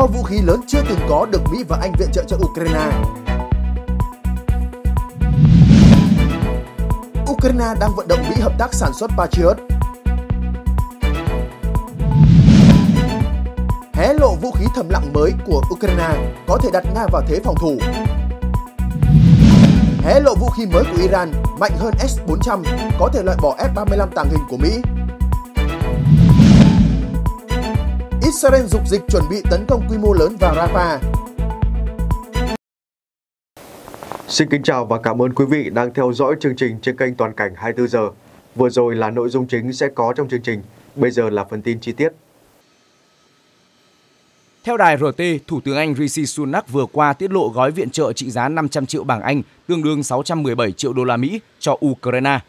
kho vũ khí lớn chưa từng có được Mỹ và Anh viện trợ cho Ukraine. Ukraine đang vận động Mỹ hợp tác sản xuất Patriot. Hé lộ vũ khí thầm lặng mới của Ukraine có thể đặt Nga vào thế phòng thủ. Hé lộ vũ khí mới của Iran mạnh hơn S-400 có thể loại bỏ F-35 tàng hình của Mỹ. Israel dục dịch chuẩn bị tấn công quy mô lớn vào Rafah. Xin kính chào và cảm ơn quý vị đang theo dõi chương trình trên kênh Toàn cảnh 24 giờ. Vừa rồi là nội dung chính sẽ có trong chương trình, bây giờ là phần tin chi tiết. Theo đài RT, Thủ tướng Anh Rishi Sunak vừa qua tiết lộ gói viện trợ trị giá 500 triệu bảng Anh, tương đương 617 triệu đô la Mỹ cho Ukraine.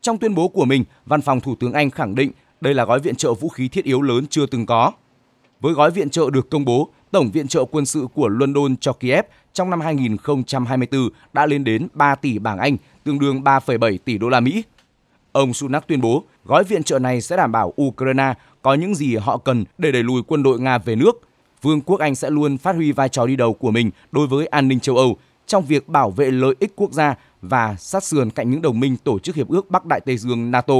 Trong tuyên bố của mình, văn phòng Thủ tướng Anh khẳng định đây là gói viện trợ vũ khí thiết yếu lớn chưa từng có. Với gói viện trợ được công bố, tổng viện trợ quân sự của London cho Kiev trong năm 2024 đã lên đến 3 tỷ bảng Anh, tương đương 3,7 tỷ đô la Mỹ. Ông Sunak tuyên bố gói viện trợ này sẽ đảm bảo Ukraine có những gì họ cần để đẩy lùi quân đội Nga về nước. Vương quốc Anh sẽ luôn phát huy vai trò đi đầu của mình đối với an ninh châu Âu trong việc bảo vệ lợi ích quốc gia và sát sườn cạnh những đồng minh tổ chức hiệp ước Bắc Đại Tây Dương NATO.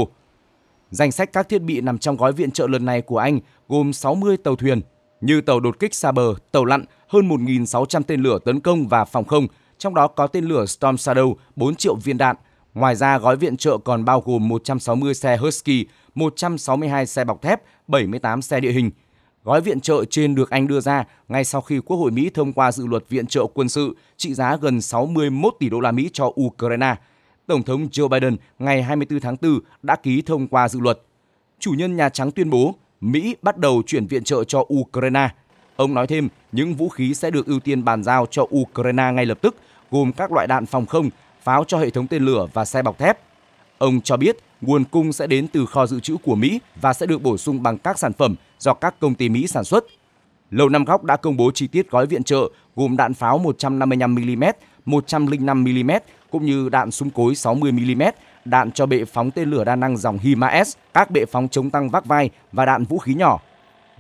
Danh sách các thiết bị nằm trong gói viện trợ lần này của Anh gồm 60 tàu thuyền như tàu đột kích xa bờ, tàu lặn, hơn 1.600 tên lửa tấn công và phòng không, trong đó có tên lửa Storm Shadow 4 triệu viên đạn. Ngoài ra, gói viện trợ còn bao gồm 160 xe Husky, 162 xe bọc thép, 78 xe địa hình. Gói viện trợ trên được Anh đưa ra ngay sau khi Quốc hội Mỹ thông qua dự luật viện trợ quân sự trị giá gần 61 tỷ đô la Mỹ cho Ukraine – Tổng thống Joe Biden ngày 24 tháng 4 đã ký thông qua dự luật. Chủ nhân Nhà Trắng tuyên bố Mỹ bắt đầu chuyển viện trợ cho Ukraine. Ông nói thêm, những vũ khí sẽ được ưu tiên bàn giao cho Ukraine ngay lập tức, gồm các loại đạn phòng không, pháo cho hệ thống tên lửa và xe bọc thép. Ông cho biết nguồn cung sẽ đến từ kho dự trữ của Mỹ và sẽ được bổ sung bằng các sản phẩm do các công ty Mỹ sản xuất. Lầu Năm Góc đã công bố chi tiết gói viện trợ gồm đạn pháo 155mm, 105mm cũng như đạn súng cối 60mm, đạn cho bệ phóng tên lửa đa năng dòng HIMARS, các bệ phóng chống tăng vác vai và đạn vũ khí nhỏ.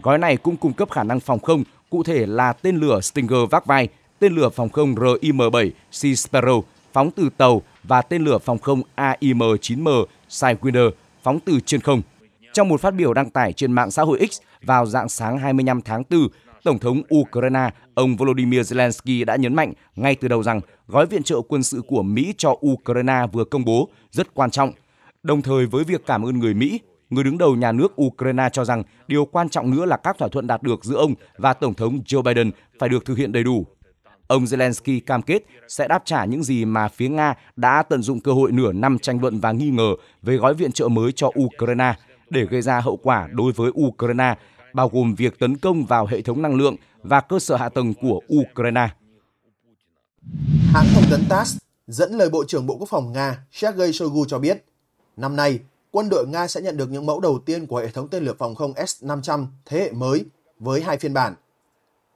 Gói này cũng cung cấp khả năng phòng không, cụ thể là tên lửa Stinger vác vai, tên lửa phòng không RIM-7 Sea Sparrow phóng từ tàu và tên lửa phòng không AIM-9M Sidewinder phóng từ trên không. Trong một phát biểu đăng tải trên mạng xã hội X vào dạng sáng 25 tháng 4, Tổng thống Ukraine ông Volodymyr Zelensky đã nhấn mạnh ngay từ đầu rằng gói viện trợ quân sự của Mỹ cho Ukraine vừa công bố rất quan trọng. Đồng thời với việc cảm ơn người Mỹ, người đứng đầu nhà nước Ukraine cho rằng điều quan trọng nữa là các thỏa thuận đạt được giữa ông và Tổng thống Joe Biden phải được thực hiện đầy đủ. Ông Zelensky cam kết sẽ đáp trả những gì mà phía Nga đã tận dụng cơ hội nửa năm tranh luận và nghi ngờ về gói viện trợ mới cho Ukraine để gây ra hậu quả đối với Ukraine bao gồm việc tấn công vào hệ thống năng lượng và cơ sở hạ tầng của Ukraine. Hãng thông tấn TASS dẫn lời Bộ trưởng Bộ Quốc phòng Nga Sergei Shoigu cho biết, năm nay, quân đội Nga sẽ nhận được những mẫu đầu tiên của hệ thống tên lửa phòng không S-500 thế hệ mới với hai phiên bản.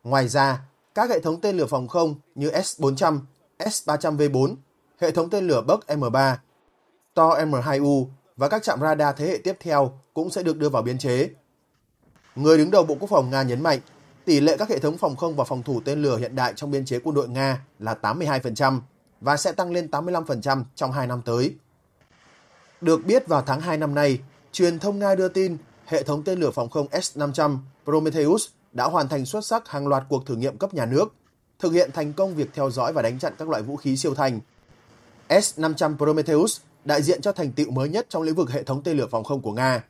Ngoài ra, các hệ thống tên lửa phòng không như S-400, S-300V4, hệ thống tên lửa Buk M3, TOR M2U và các trạm radar thế hệ tiếp theo cũng sẽ được đưa vào biên chế. Người đứng đầu Bộ Quốc phòng Nga nhấn mạnh, tỷ lệ các hệ thống phòng không và phòng thủ tên lửa hiện đại trong biên chế quân đội Nga là 82% và sẽ tăng lên 85% trong 2 năm tới. Được biết vào tháng 2 năm nay, truyền thông Nga đưa tin hệ thống tên lửa phòng không S-500 Prometheus đã hoàn thành xuất sắc hàng loạt cuộc thử nghiệm cấp nhà nước, thực hiện thành công việc theo dõi và đánh chặn các loại vũ khí siêu thanh. S-500 Prometheus đại diện cho thành tựu mới nhất trong lĩnh vực hệ thống tên lửa phòng không của Nga.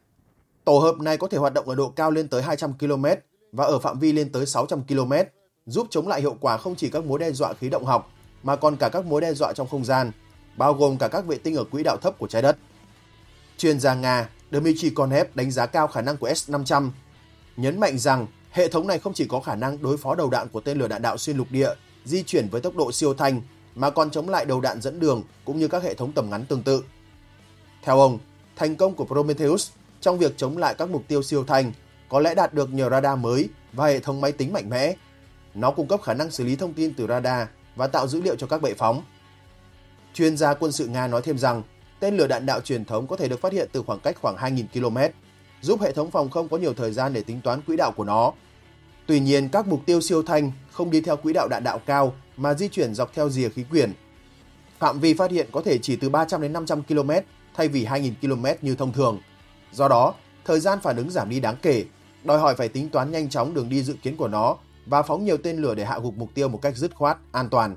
Tổ hợp này có thể hoạt động ở độ cao lên tới 200 km và ở phạm vi lên tới 600 km, giúp chống lại hiệu quả không chỉ các mối đe dọa khí động học mà còn cả các mối đe dọa trong không gian, bao gồm cả các vệ tinh ở quỹ đạo thấp của trái đất. Chuyên gia Nga Dmitry Konev đánh giá cao khả năng của S-500, nhấn mạnh rằng hệ thống này không chỉ có khả năng đối phó đầu đạn của tên lửa đạn đạo xuyên lục địa di chuyển với tốc độ siêu thanh mà còn chống lại đầu đạn dẫn đường cũng như các hệ thống tầm ngắn tương tự. Theo ông, thành công của Prometheus trong việc chống lại các mục tiêu siêu thanh có lẽ đạt được nhờ radar mới và hệ thống máy tính mạnh mẽ. Nó cung cấp khả năng xử lý thông tin từ radar và tạo dữ liệu cho các bệ phóng. Chuyên gia quân sự Nga nói thêm rằng, tên lửa đạn đạo truyền thống có thể được phát hiện từ khoảng cách khoảng 2.000 km, giúp hệ thống phòng không có nhiều thời gian để tính toán quỹ đạo của nó. Tuy nhiên, các mục tiêu siêu thanh không đi theo quỹ đạo đạn đạo cao mà di chuyển dọc theo rìa khí quyển. Phạm vi phát hiện có thể chỉ từ 300 đến 500 km thay vì 2.000 km như thông thường – Do đó, thời gian phản ứng giảm đi đáng kể, đòi hỏi phải tính toán nhanh chóng đường đi dự kiến của nó và phóng nhiều tên lửa để hạ gục mục tiêu một cách dứt khoát, an toàn.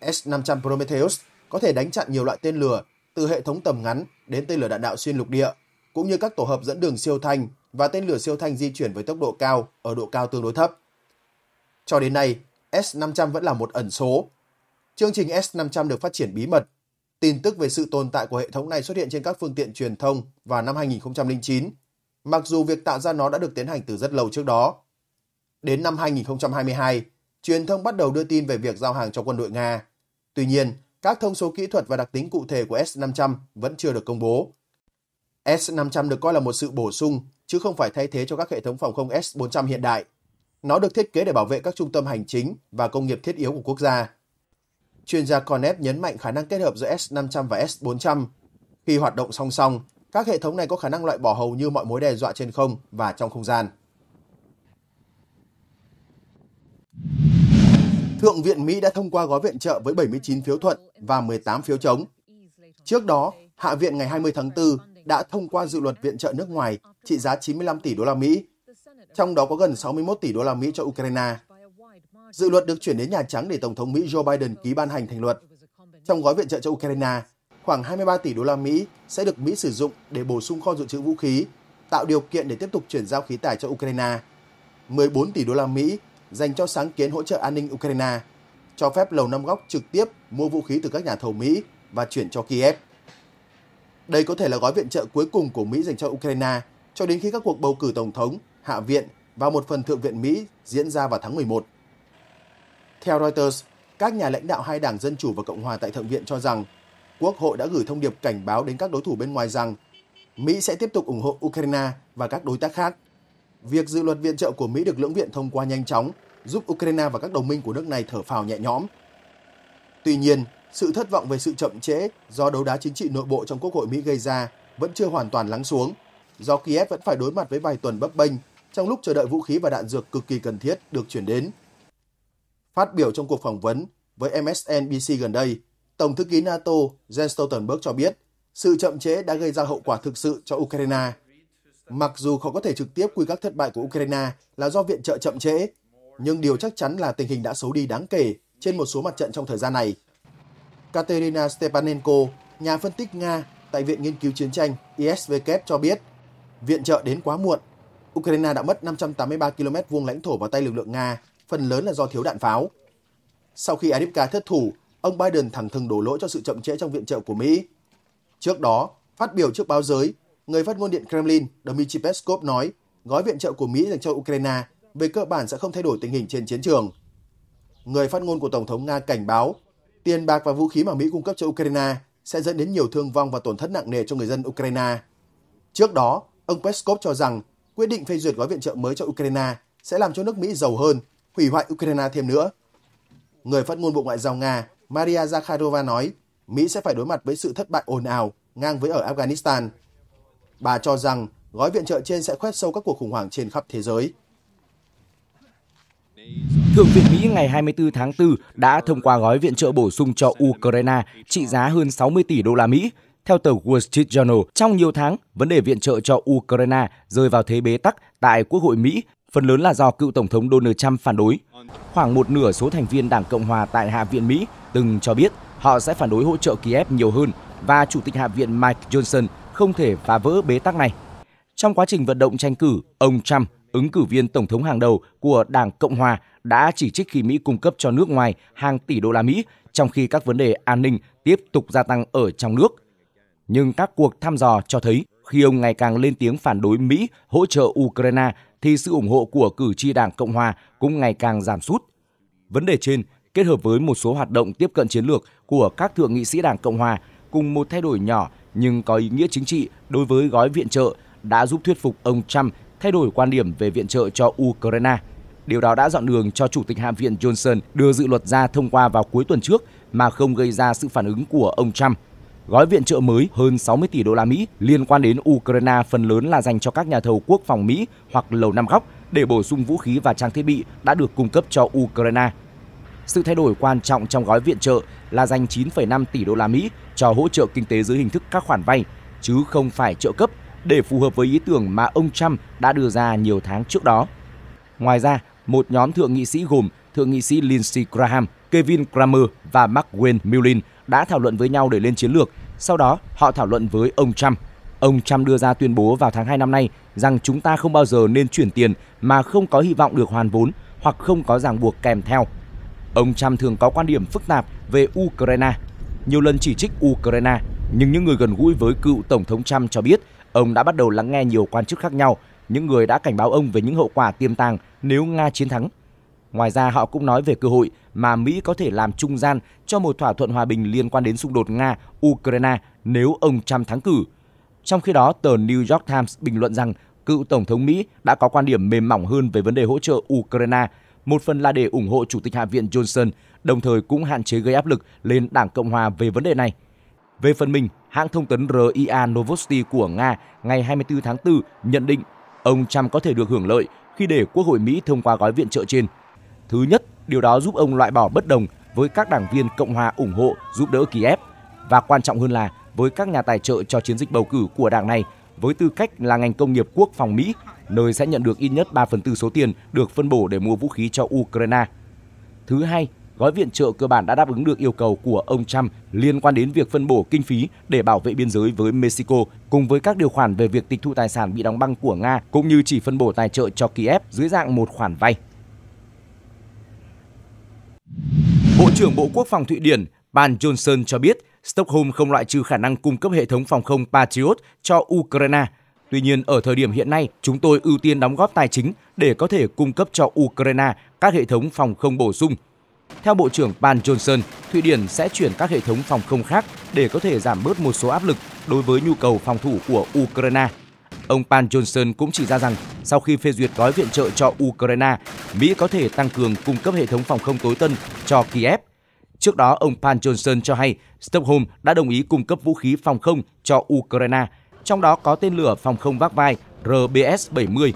S-500 Prometheus có thể đánh chặn nhiều loại tên lửa, từ hệ thống tầm ngắn đến tên lửa đạn đạo xuyên lục địa, cũng như các tổ hợp dẫn đường siêu thanh và tên lửa siêu thanh di chuyển với tốc độ cao ở độ cao tương đối thấp. Cho đến nay, S-500 vẫn là một ẩn số. Chương trình S-500 được phát triển bí mật tin tức về sự tồn tại của hệ thống này xuất hiện trên các phương tiện truyền thông vào năm 2009, mặc dù việc tạo ra nó đã được tiến hành từ rất lâu trước đó. Đến năm 2022, truyền thông bắt đầu đưa tin về việc giao hàng cho quân đội Nga. Tuy nhiên, các thông số kỹ thuật và đặc tính cụ thể của S-500 vẫn chưa được công bố. S-500 được coi là một sự bổ sung, chứ không phải thay thế cho các hệ thống phòng không S-400 hiện đại. Nó được thiết kế để bảo vệ các trung tâm hành chính và công nghiệp thiết yếu của quốc gia chuyên gia Conep nhấn mạnh khả năng kết hợp giữa S500 và S400. Khi hoạt động song song, các hệ thống này có khả năng loại bỏ hầu như mọi mối đe dọa trên không và trong không gian. Thượng viện Mỹ đã thông qua gói viện trợ với 79 phiếu thuận và 18 phiếu chống. Trước đó, Hạ viện ngày 20 tháng 4 đã thông qua dự luật viện trợ nước ngoài trị giá 95 tỷ đô la Mỹ, trong đó có gần 61 tỷ đô la Mỹ cho Ukraine dự luật được chuyển đến Nhà Trắng để Tổng thống Mỹ Joe Biden ký ban hành thành luật. Trong gói viện trợ cho Ukraine, khoảng 23 tỷ đô la Mỹ sẽ được Mỹ sử dụng để bổ sung kho dự trữ vũ khí, tạo điều kiện để tiếp tục chuyển giao khí tài cho Ukraine. 14 tỷ đô la Mỹ dành cho sáng kiến hỗ trợ an ninh Ukraine, cho phép Lầu Năm Góc trực tiếp mua vũ khí từ các nhà thầu Mỹ và chuyển cho Kiev. Đây có thể là gói viện trợ cuối cùng của Mỹ dành cho Ukraine cho đến khi các cuộc bầu cử tổng thống, hạ viện và một phần thượng viện Mỹ diễn ra vào tháng 11. Theo Reuters, các nhà lãnh đạo hai đảng Dân Chủ và Cộng Hòa tại Thượng viện cho rằng Quốc hội đã gửi thông điệp cảnh báo đến các đối thủ bên ngoài rằng Mỹ sẽ tiếp tục ủng hộ Ukraine và các đối tác khác. Việc dự luật viện trợ của Mỹ được lưỡng viện thông qua nhanh chóng giúp Ukraine và các đồng minh của nước này thở phào nhẹ nhõm. Tuy nhiên, sự thất vọng về sự chậm trễ do đấu đá chính trị nội bộ trong Quốc hội Mỹ gây ra vẫn chưa hoàn toàn lắng xuống, do Kiev vẫn phải đối mặt với vài tuần bấp bênh trong lúc chờ đợi vũ khí và đạn dược cực kỳ cần thiết được chuyển đến. Phát biểu trong cuộc phỏng vấn với MSNBC gần đây, Tổng thư ký NATO Jens Stoltenberg cho biết sự chậm trễ đã gây ra hậu quả thực sự cho Ukraine. Mặc dù khó có thể trực tiếp quy các thất bại của Ukraine là do viện trợ chậm trễ, nhưng điều chắc chắn là tình hình đã xấu đi đáng kể trên một số mặt trận trong thời gian này. Katerina Stepanenko, nhà phân tích Nga tại Viện Nghiên cứu Chiến tranh ISVK cho biết, viện trợ đến quá muộn. Ukraine đã mất 583 km vuông lãnh thổ vào tay lực lượng Nga phần lớn là do thiếu đạn pháo. Sau khi Aripka thất thủ, ông Biden thẳng thừng đổ lỗi cho sự chậm trễ trong viện trợ của Mỹ. Trước đó, phát biểu trước báo giới, người phát ngôn điện Kremlin Dmitry Peskov nói gói viện trợ của Mỹ dành cho Ukraine về cơ bản sẽ không thay đổi tình hình trên chiến trường. Người phát ngôn của Tổng thống Nga cảnh báo tiền bạc và vũ khí mà Mỹ cung cấp cho Ukraine sẽ dẫn đến nhiều thương vong và tổn thất nặng nề cho người dân Ukraine. Trước đó, ông Peskov cho rằng quyết định phê duyệt gói viện trợ mới cho Ukraine sẽ làm cho nước Mỹ giàu hơn hủy hoại Ukraine thêm nữa. Người phát ngôn Bộ Ngoại giao Nga Maria Zakharova nói Mỹ sẽ phải đối mặt với sự thất bại ồn ào ngang với ở Afghanistan. Bà cho rằng gói viện trợ trên sẽ khoét sâu các cuộc khủng hoảng trên khắp thế giới. Thượng viện Mỹ ngày 24 tháng 4 đã thông qua gói viện trợ bổ sung cho Ukraine trị giá hơn 60 tỷ đô la Mỹ. Theo tờ Wall Street Journal, trong nhiều tháng, vấn đề viện trợ cho Ukraine rơi vào thế bế tắc tại Quốc hội Mỹ phần lớn là do cựu Tổng thống Donald Trump phản đối. Khoảng một nửa số thành viên Đảng Cộng Hòa tại Hạ viện Mỹ từng cho biết họ sẽ phản đối hỗ trợ Kiev nhiều hơn và Chủ tịch Hạ viện Mike Johnson không thể phá vỡ bế tắc này. Trong quá trình vận động tranh cử, ông Trump, ứng cử viên Tổng thống hàng đầu của Đảng Cộng Hòa, đã chỉ trích khi Mỹ cung cấp cho nước ngoài hàng tỷ đô la Mỹ, trong khi các vấn đề an ninh tiếp tục gia tăng ở trong nước. Nhưng các cuộc thăm dò cho thấy khi ông ngày càng lên tiếng phản đối Mỹ hỗ trợ Ukraine thì sự ủng hộ của cử tri Đảng Cộng hòa cũng ngày càng giảm sút. Vấn đề trên kết hợp với một số hoạt động tiếp cận chiến lược của các thượng nghị sĩ Đảng Cộng hòa cùng một thay đổi nhỏ nhưng có ý nghĩa chính trị đối với gói viện trợ đã giúp thuyết phục ông Trump thay đổi quan điểm về viện trợ cho Ukraine. Điều đó đã dọn đường cho Chủ tịch Hạ viện Johnson đưa dự luật ra thông qua vào cuối tuần trước mà không gây ra sự phản ứng của ông Trump. Gói viện trợ mới hơn 60 tỷ đô la Mỹ liên quan đến Ukraine phần lớn là dành cho các nhà thầu quốc phòng Mỹ hoặc Lầu Năm Góc để bổ sung vũ khí và trang thiết bị đã được cung cấp cho Ukraine. Sự thay đổi quan trọng trong gói viện trợ là dành 9,5 tỷ đô la Mỹ cho hỗ trợ kinh tế dưới hình thức các khoản vay, chứ không phải trợ cấp để phù hợp với ý tưởng mà ông Trump đã đưa ra nhiều tháng trước đó. Ngoài ra, một nhóm thượng nghị sĩ gồm Thượng nghị sĩ Lindsey Graham, Kevin Cramer và Mark Wayne Mullin đã thảo luận với nhau để lên chiến lược. Sau đó, họ thảo luận với ông Trump. Ông Trump đưa ra tuyên bố vào tháng 2 năm nay rằng chúng ta không bao giờ nên chuyển tiền mà không có hy vọng được hoàn vốn hoặc không có ràng buộc kèm theo. Ông Trump thường có quan điểm phức tạp về Ukraine, nhiều lần chỉ trích Ukraine, nhưng những người gần gũi với cựu Tổng thống Trump cho biết ông đã bắt đầu lắng nghe nhiều quan chức khác nhau, những người đã cảnh báo ông về những hậu quả tiềm tàng nếu Nga chiến thắng. Ngoài ra họ cũng nói về cơ hội mà Mỹ có thể làm trung gian cho một thỏa thuận hòa bình liên quan đến xung đột Nga-Ukraine nếu ông Trump thắng cử. Trong khi đó, tờ New York Times bình luận rằng cựu Tổng thống Mỹ đã có quan điểm mềm mỏng hơn về vấn đề hỗ trợ Ukraine, một phần là để ủng hộ Chủ tịch Hạ viện Johnson, đồng thời cũng hạn chế gây áp lực lên Đảng Cộng Hòa về vấn đề này. Về phần mình, hãng thông tấn RIA Novosti của Nga ngày 24 tháng 4 nhận định ông Trump có thể được hưởng lợi khi để Quốc hội Mỹ thông qua gói viện trợ trên – Thứ nhất, điều đó giúp ông loại bỏ bất đồng với các đảng viên Cộng hòa ủng hộ giúp đỡ Kiev và quan trọng hơn là với các nhà tài trợ cho chiến dịch bầu cử của đảng này với tư cách là ngành công nghiệp quốc phòng Mỹ, nơi sẽ nhận được ít nhất 3 phần tư số tiền được phân bổ để mua vũ khí cho Ukraine. Thứ hai, gói viện trợ cơ bản đã đáp ứng được yêu cầu của ông Trump liên quan đến việc phân bổ kinh phí để bảo vệ biên giới với Mexico, cùng với các điều khoản về việc tịch thu tài sản bị đóng băng của Nga, cũng như chỉ phân bổ tài trợ cho Kiev dưới dạng một khoản vay. Bộ trưởng Bộ Quốc phòng Thụy Điển Ban Johnson cho biết Stockholm không loại trừ khả năng cung cấp hệ thống phòng không Patriot cho Ukraine. Tuy nhiên, ở thời điểm hiện nay, chúng tôi ưu tiên đóng góp tài chính để có thể cung cấp cho Ukraine các hệ thống phòng không bổ sung. Theo Bộ trưởng Ban Johnson, Thụy Điển sẽ chuyển các hệ thống phòng không khác để có thể giảm bớt một số áp lực đối với nhu cầu phòng thủ của Ukraine. Ông Pan Johnson cũng chỉ ra rằng sau khi phê duyệt gói viện trợ cho Ukraine, Mỹ có thể tăng cường cung cấp hệ thống phòng không tối tân cho Kiev. Trước đó, ông Pan Johnson cho hay Stockholm đã đồng ý cung cấp vũ khí phòng không cho Ukraine, trong đó có tên lửa phòng không vác vai RBS-70.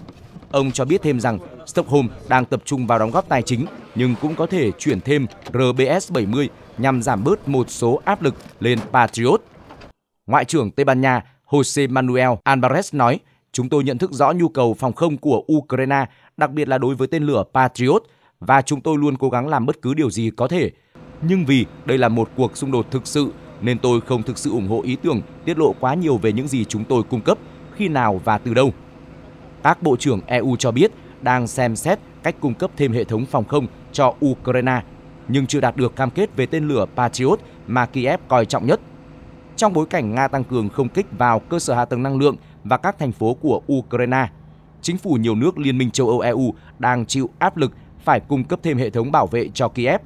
Ông cho biết thêm rằng Stockholm đang tập trung vào đóng góp tài chính nhưng cũng có thể chuyển thêm RBS-70 nhằm giảm bớt một số áp lực lên Patriot. Ngoại trưởng Tây Ban Nha Jose Manuel Alvarez nói, Chúng tôi nhận thức rõ nhu cầu phòng không của Ukraine, đặc biệt là đối với tên lửa Patriot, và chúng tôi luôn cố gắng làm bất cứ điều gì có thể. Nhưng vì đây là một cuộc xung đột thực sự, nên tôi không thực sự ủng hộ ý tưởng tiết lộ quá nhiều về những gì chúng tôi cung cấp, khi nào và từ đâu. Các bộ trưởng EU cho biết đang xem xét cách cung cấp thêm hệ thống phòng không cho Ukraine, nhưng chưa đạt được cam kết về tên lửa Patriot mà Kiev coi trọng nhất – trong bối cảnh Nga tăng cường không kích vào cơ sở hạ tầng năng lượng và các thành phố của Ukraine. Chính phủ nhiều nước Liên minh châu Âu EU đang chịu áp lực phải cung cấp thêm hệ thống bảo vệ cho Kiev.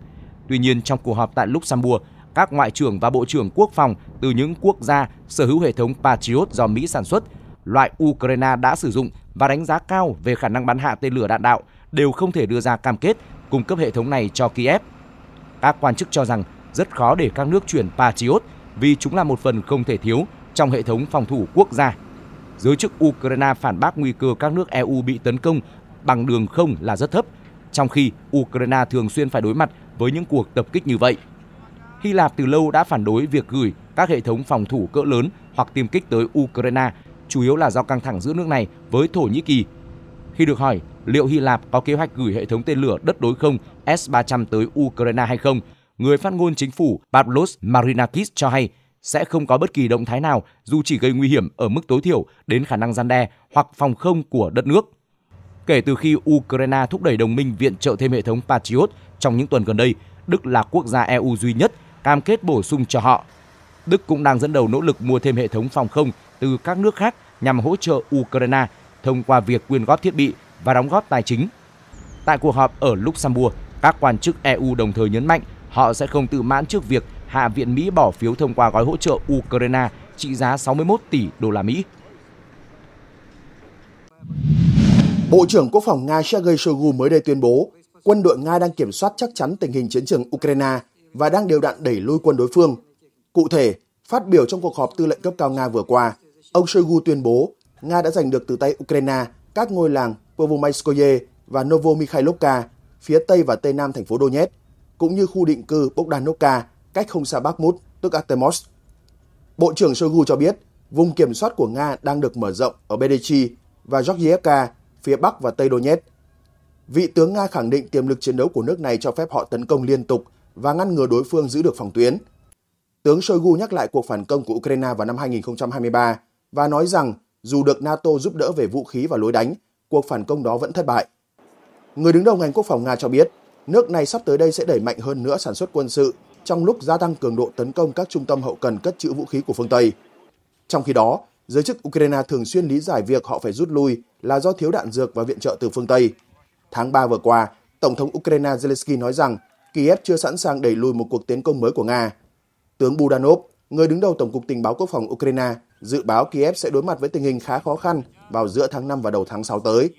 Tuy nhiên, trong cuộc họp tại Luxembourg, các ngoại trưởng và bộ trưởng quốc phòng từ những quốc gia sở hữu hệ thống Patriot do Mỹ sản xuất, loại Ukraine đã sử dụng và đánh giá cao về khả năng bắn hạ tên lửa đạn đạo đều không thể đưa ra cam kết cung cấp hệ thống này cho Kiev. Các quan chức cho rằng rất khó để các nước chuyển Patriot – vì chúng là một phần không thể thiếu trong hệ thống phòng thủ quốc gia. Giới chức Ukraine phản bác nguy cơ các nước EU bị tấn công bằng đường không là rất thấp, trong khi Ukraine thường xuyên phải đối mặt với những cuộc tập kích như vậy. Hy Lạp từ lâu đã phản đối việc gửi các hệ thống phòng thủ cỡ lớn hoặc tiêm kích tới Ukraine, chủ yếu là do căng thẳng giữa nước này với Thổ Nhĩ Kỳ. Khi được hỏi liệu Hy Lạp có kế hoạch gửi hệ thống tên lửa đất đối không S-300 tới Ukraine hay không, người phát ngôn chính phủ Pavlos Marinakis cho hay sẽ không có bất kỳ động thái nào dù chỉ gây nguy hiểm ở mức tối thiểu đến khả năng gian đe hoặc phòng không của đất nước. Kể từ khi Ukraine thúc đẩy đồng minh viện trợ thêm hệ thống Patriot trong những tuần gần đây, Đức là quốc gia EU duy nhất cam kết bổ sung cho họ. Đức cũng đang dẫn đầu nỗ lực mua thêm hệ thống phòng không từ các nước khác nhằm hỗ trợ Ukraine thông qua việc quyên góp thiết bị và đóng góp tài chính. Tại cuộc họp ở Luxembourg, các quan chức EU đồng thời nhấn mạnh Họ sẽ không tự mãn trước việc Hạ viện Mỹ bỏ phiếu thông qua gói hỗ trợ Ukraine trị giá 61 tỷ đô la Mỹ. Bộ trưởng Quốc phòng Nga Sergei Shoigu mới đây tuyên bố quân đội Nga đang kiểm soát chắc chắn tình hình chiến trường Ukraine và đang điều đạn đẩy lui quân đối phương. Cụ thể, phát biểu trong cuộc họp tư lệnh cấp cao Nga vừa qua, ông Shoigu tuyên bố Nga đã giành được từ tay Ukraine các ngôi làng Povomayskoye và Novomikhailovka phía tây và tây nam thành phố Donetsk cũng như khu định cư Bogdanovka cách không xa Bakhmut, tức Artemos. Bộ trưởng Shoigu cho biết, vùng kiểm soát của Nga đang được mở rộng ở Bedichi và Georgievka, phía Bắc và Tây Donetsk. Vị tướng Nga khẳng định tiềm lực chiến đấu của nước này cho phép họ tấn công liên tục và ngăn ngừa đối phương giữ được phòng tuyến. Tướng Shoigu nhắc lại cuộc phản công của Ukraine vào năm 2023 và nói rằng dù được NATO giúp đỡ về vũ khí và lối đánh, cuộc phản công đó vẫn thất bại. Người đứng đầu ngành quốc phòng Nga cho biết nước này sắp tới đây sẽ đẩy mạnh hơn nữa sản xuất quân sự trong lúc gia tăng cường độ tấn công các trung tâm hậu cần cất trữ vũ khí của phương Tây. Trong khi đó, giới chức Ukraine thường xuyên lý giải việc họ phải rút lui là do thiếu đạn dược và viện trợ từ phương Tây. Tháng 3 vừa qua, Tổng thống Ukraine Zelensky nói rằng Kiev chưa sẵn sàng đẩy lùi một cuộc tiến công mới của Nga. Tướng Budanov, người đứng đầu Tổng cục Tình báo Quốc phòng Ukraine, dự báo Kiev sẽ đối mặt với tình hình khá khó khăn vào giữa tháng 5 và đầu tháng 6 tới.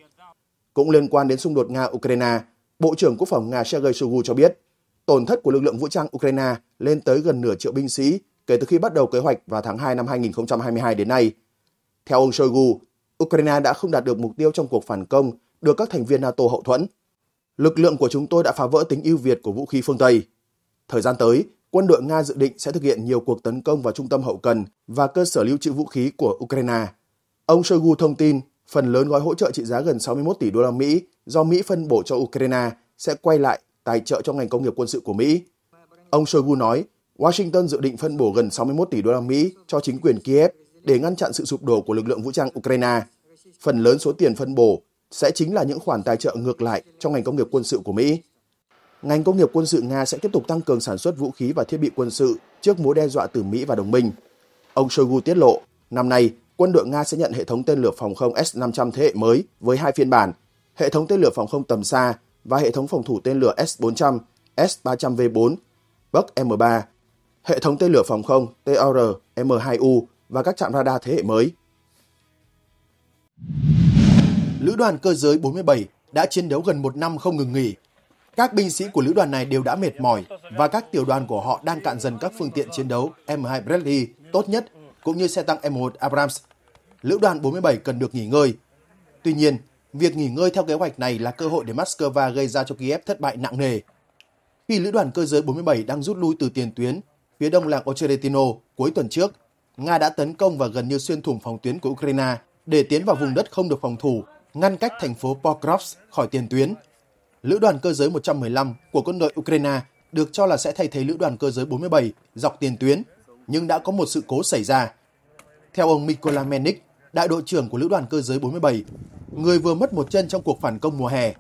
Cũng liên quan đến xung đột Nga-Ukraine, Bộ trưởng Quốc phòng Nga Sergei Shoigu cho biết, tổn thất của lực lượng vũ trang Ukraine lên tới gần nửa triệu binh sĩ kể từ khi bắt đầu kế hoạch vào tháng 2 năm 2022 đến nay. Theo ông Shoigu, Ukraine đã không đạt được mục tiêu trong cuộc phản công được các thành viên NATO hậu thuẫn. Lực lượng của chúng tôi đã phá vỡ tính ưu việt của vũ khí phương Tây. Thời gian tới, quân đội Nga dự định sẽ thực hiện nhiều cuộc tấn công vào trung tâm hậu cần và cơ sở lưu trữ vũ khí của Ukraine. Ông Shoigu thông tin phần lớn gói hỗ trợ trị giá gần 61 tỷ đô la Mỹ do Mỹ phân bổ cho Ukraine sẽ quay lại tài trợ cho ngành công nghiệp quân sự của Mỹ. Ông Shoigu nói, Washington dự định phân bổ gần 61 tỷ đô la Mỹ cho chính quyền Kiev để ngăn chặn sự sụp đổ của lực lượng vũ trang Ukraine. Phần lớn số tiền phân bổ sẽ chính là những khoản tài trợ ngược lại cho ngành công nghiệp quân sự của Mỹ. Ngành công nghiệp quân sự Nga sẽ tiếp tục tăng cường sản xuất vũ khí và thiết bị quân sự trước mối đe dọa từ Mỹ và đồng minh. Ông Shoigu tiết lộ, năm nay quân đội Nga sẽ nhận hệ thống tên lửa phòng không S-500 thế hệ mới với hai phiên bản, hệ thống tên lửa phòng không tầm xa và hệ thống phòng thủ tên lửa S-400, S-300V4, Buck M3, hệ thống tên lửa phòng không TOR M2U và các trạm radar thế hệ mới. Lữ đoàn cơ giới 47 đã chiến đấu gần một năm không ngừng nghỉ. Các binh sĩ của lữ đoàn này đều đã mệt mỏi và các tiểu đoàn của họ đang cạn dần các phương tiện chiến đấu M2 Bradley tốt nhất cũng như xe tăng M1 Abrams. Lữ đoàn 47 cần được nghỉ ngơi. Tuy nhiên, việc nghỉ ngơi theo kế hoạch này là cơ hội để Moscow gây ra cho Kiev thất bại nặng nề. Khi lữ đoàn cơ giới 47 đang rút lui từ tiền tuyến phía đông làng Ocheretino cuối tuần trước, Nga đã tấn công và gần như xuyên thủng phòng tuyến của Ukraine để tiến vào vùng đất không được phòng thủ, ngăn cách thành phố Pokrovsk khỏi tiền tuyến. Lữ đoàn cơ giới 115 của quân đội Ukraine được cho là sẽ thay thế lữ đoàn cơ giới 47 dọc tiền tuyến nhưng đã có một sự cố xảy ra. Theo ông Mikola Menik, đại đội trưởng của Lữ đoàn Cơ giới 47, người vừa mất một chân trong cuộc phản công mùa hè,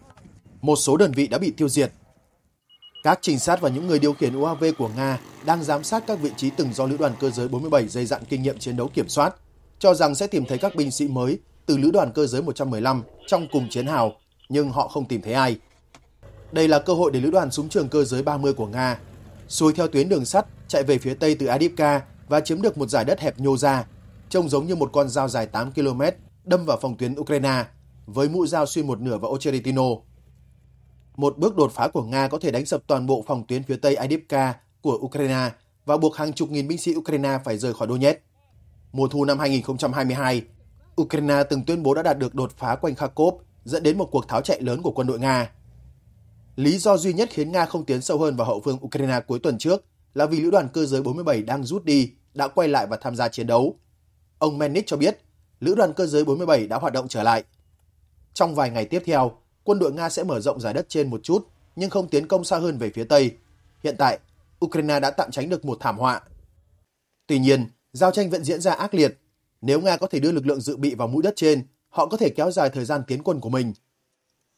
một số đơn vị đã bị tiêu diệt. Các trinh sát và những người điều khiển UAV của Nga đang giám sát các vị trí từng do Lữ đoàn Cơ giới 47 dày dặn kinh nghiệm chiến đấu kiểm soát, cho rằng sẽ tìm thấy các binh sĩ mới từ Lữ đoàn Cơ giới 115 trong cùng chiến hào, nhưng họ không tìm thấy ai. Đây là cơ hội để Lữ đoàn súng trường cơ giới 30 của Nga xuôi theo tuyến đường sắt chạy về phía tây từ Adipka và chiếm được một giải đất hẹp nhô ra, trông giống như một con dao dài 8 km đâm vào phòng tuyến Ukraine với mũi dao xuyên một nửa vào Ocheretino. Một bước đột phá của Nga có thể đánh sập toàn bộ phòng tuyến phía tây Adipka của Ukraine và buộc hàng chục nghìn binh sĩ Ukraine phải rời khỏi Donetsk. Mùa thu năm 2022, Ukraine từng tuyên bố đã đạt được đột phá quanh Kharkov dẫn đến một cuộc tháo chạy lớn của quân đội Nga. Lý do duy nhất khiến Nga không tiến sâu hơn vào hậu phương Ukraine cuối tuần trước là vì lữ đoàn cơ giới 47 đang rút đi đã quay lại và tham gia chiến đấu. Ông Mennick cho biết, lữ đoàn cơ giới 47 đã hoạt động trở lại. Trong vài ngày tiếp theo, quân đội Nga sẽ mở rộng giải đất trên một chút, nhưng không tiến công xa hơn về phía Tây. Hiện tại, Ukraine đã tạm tránh được một thảm họa. Tuy nhiên, giao tranh vẫn diễn ra ác liệt. Nếu Nga có thể đưa lực lượng dự bị vào mũi đất trên, họ có thể kéo dài thời gian tiến quân của mình.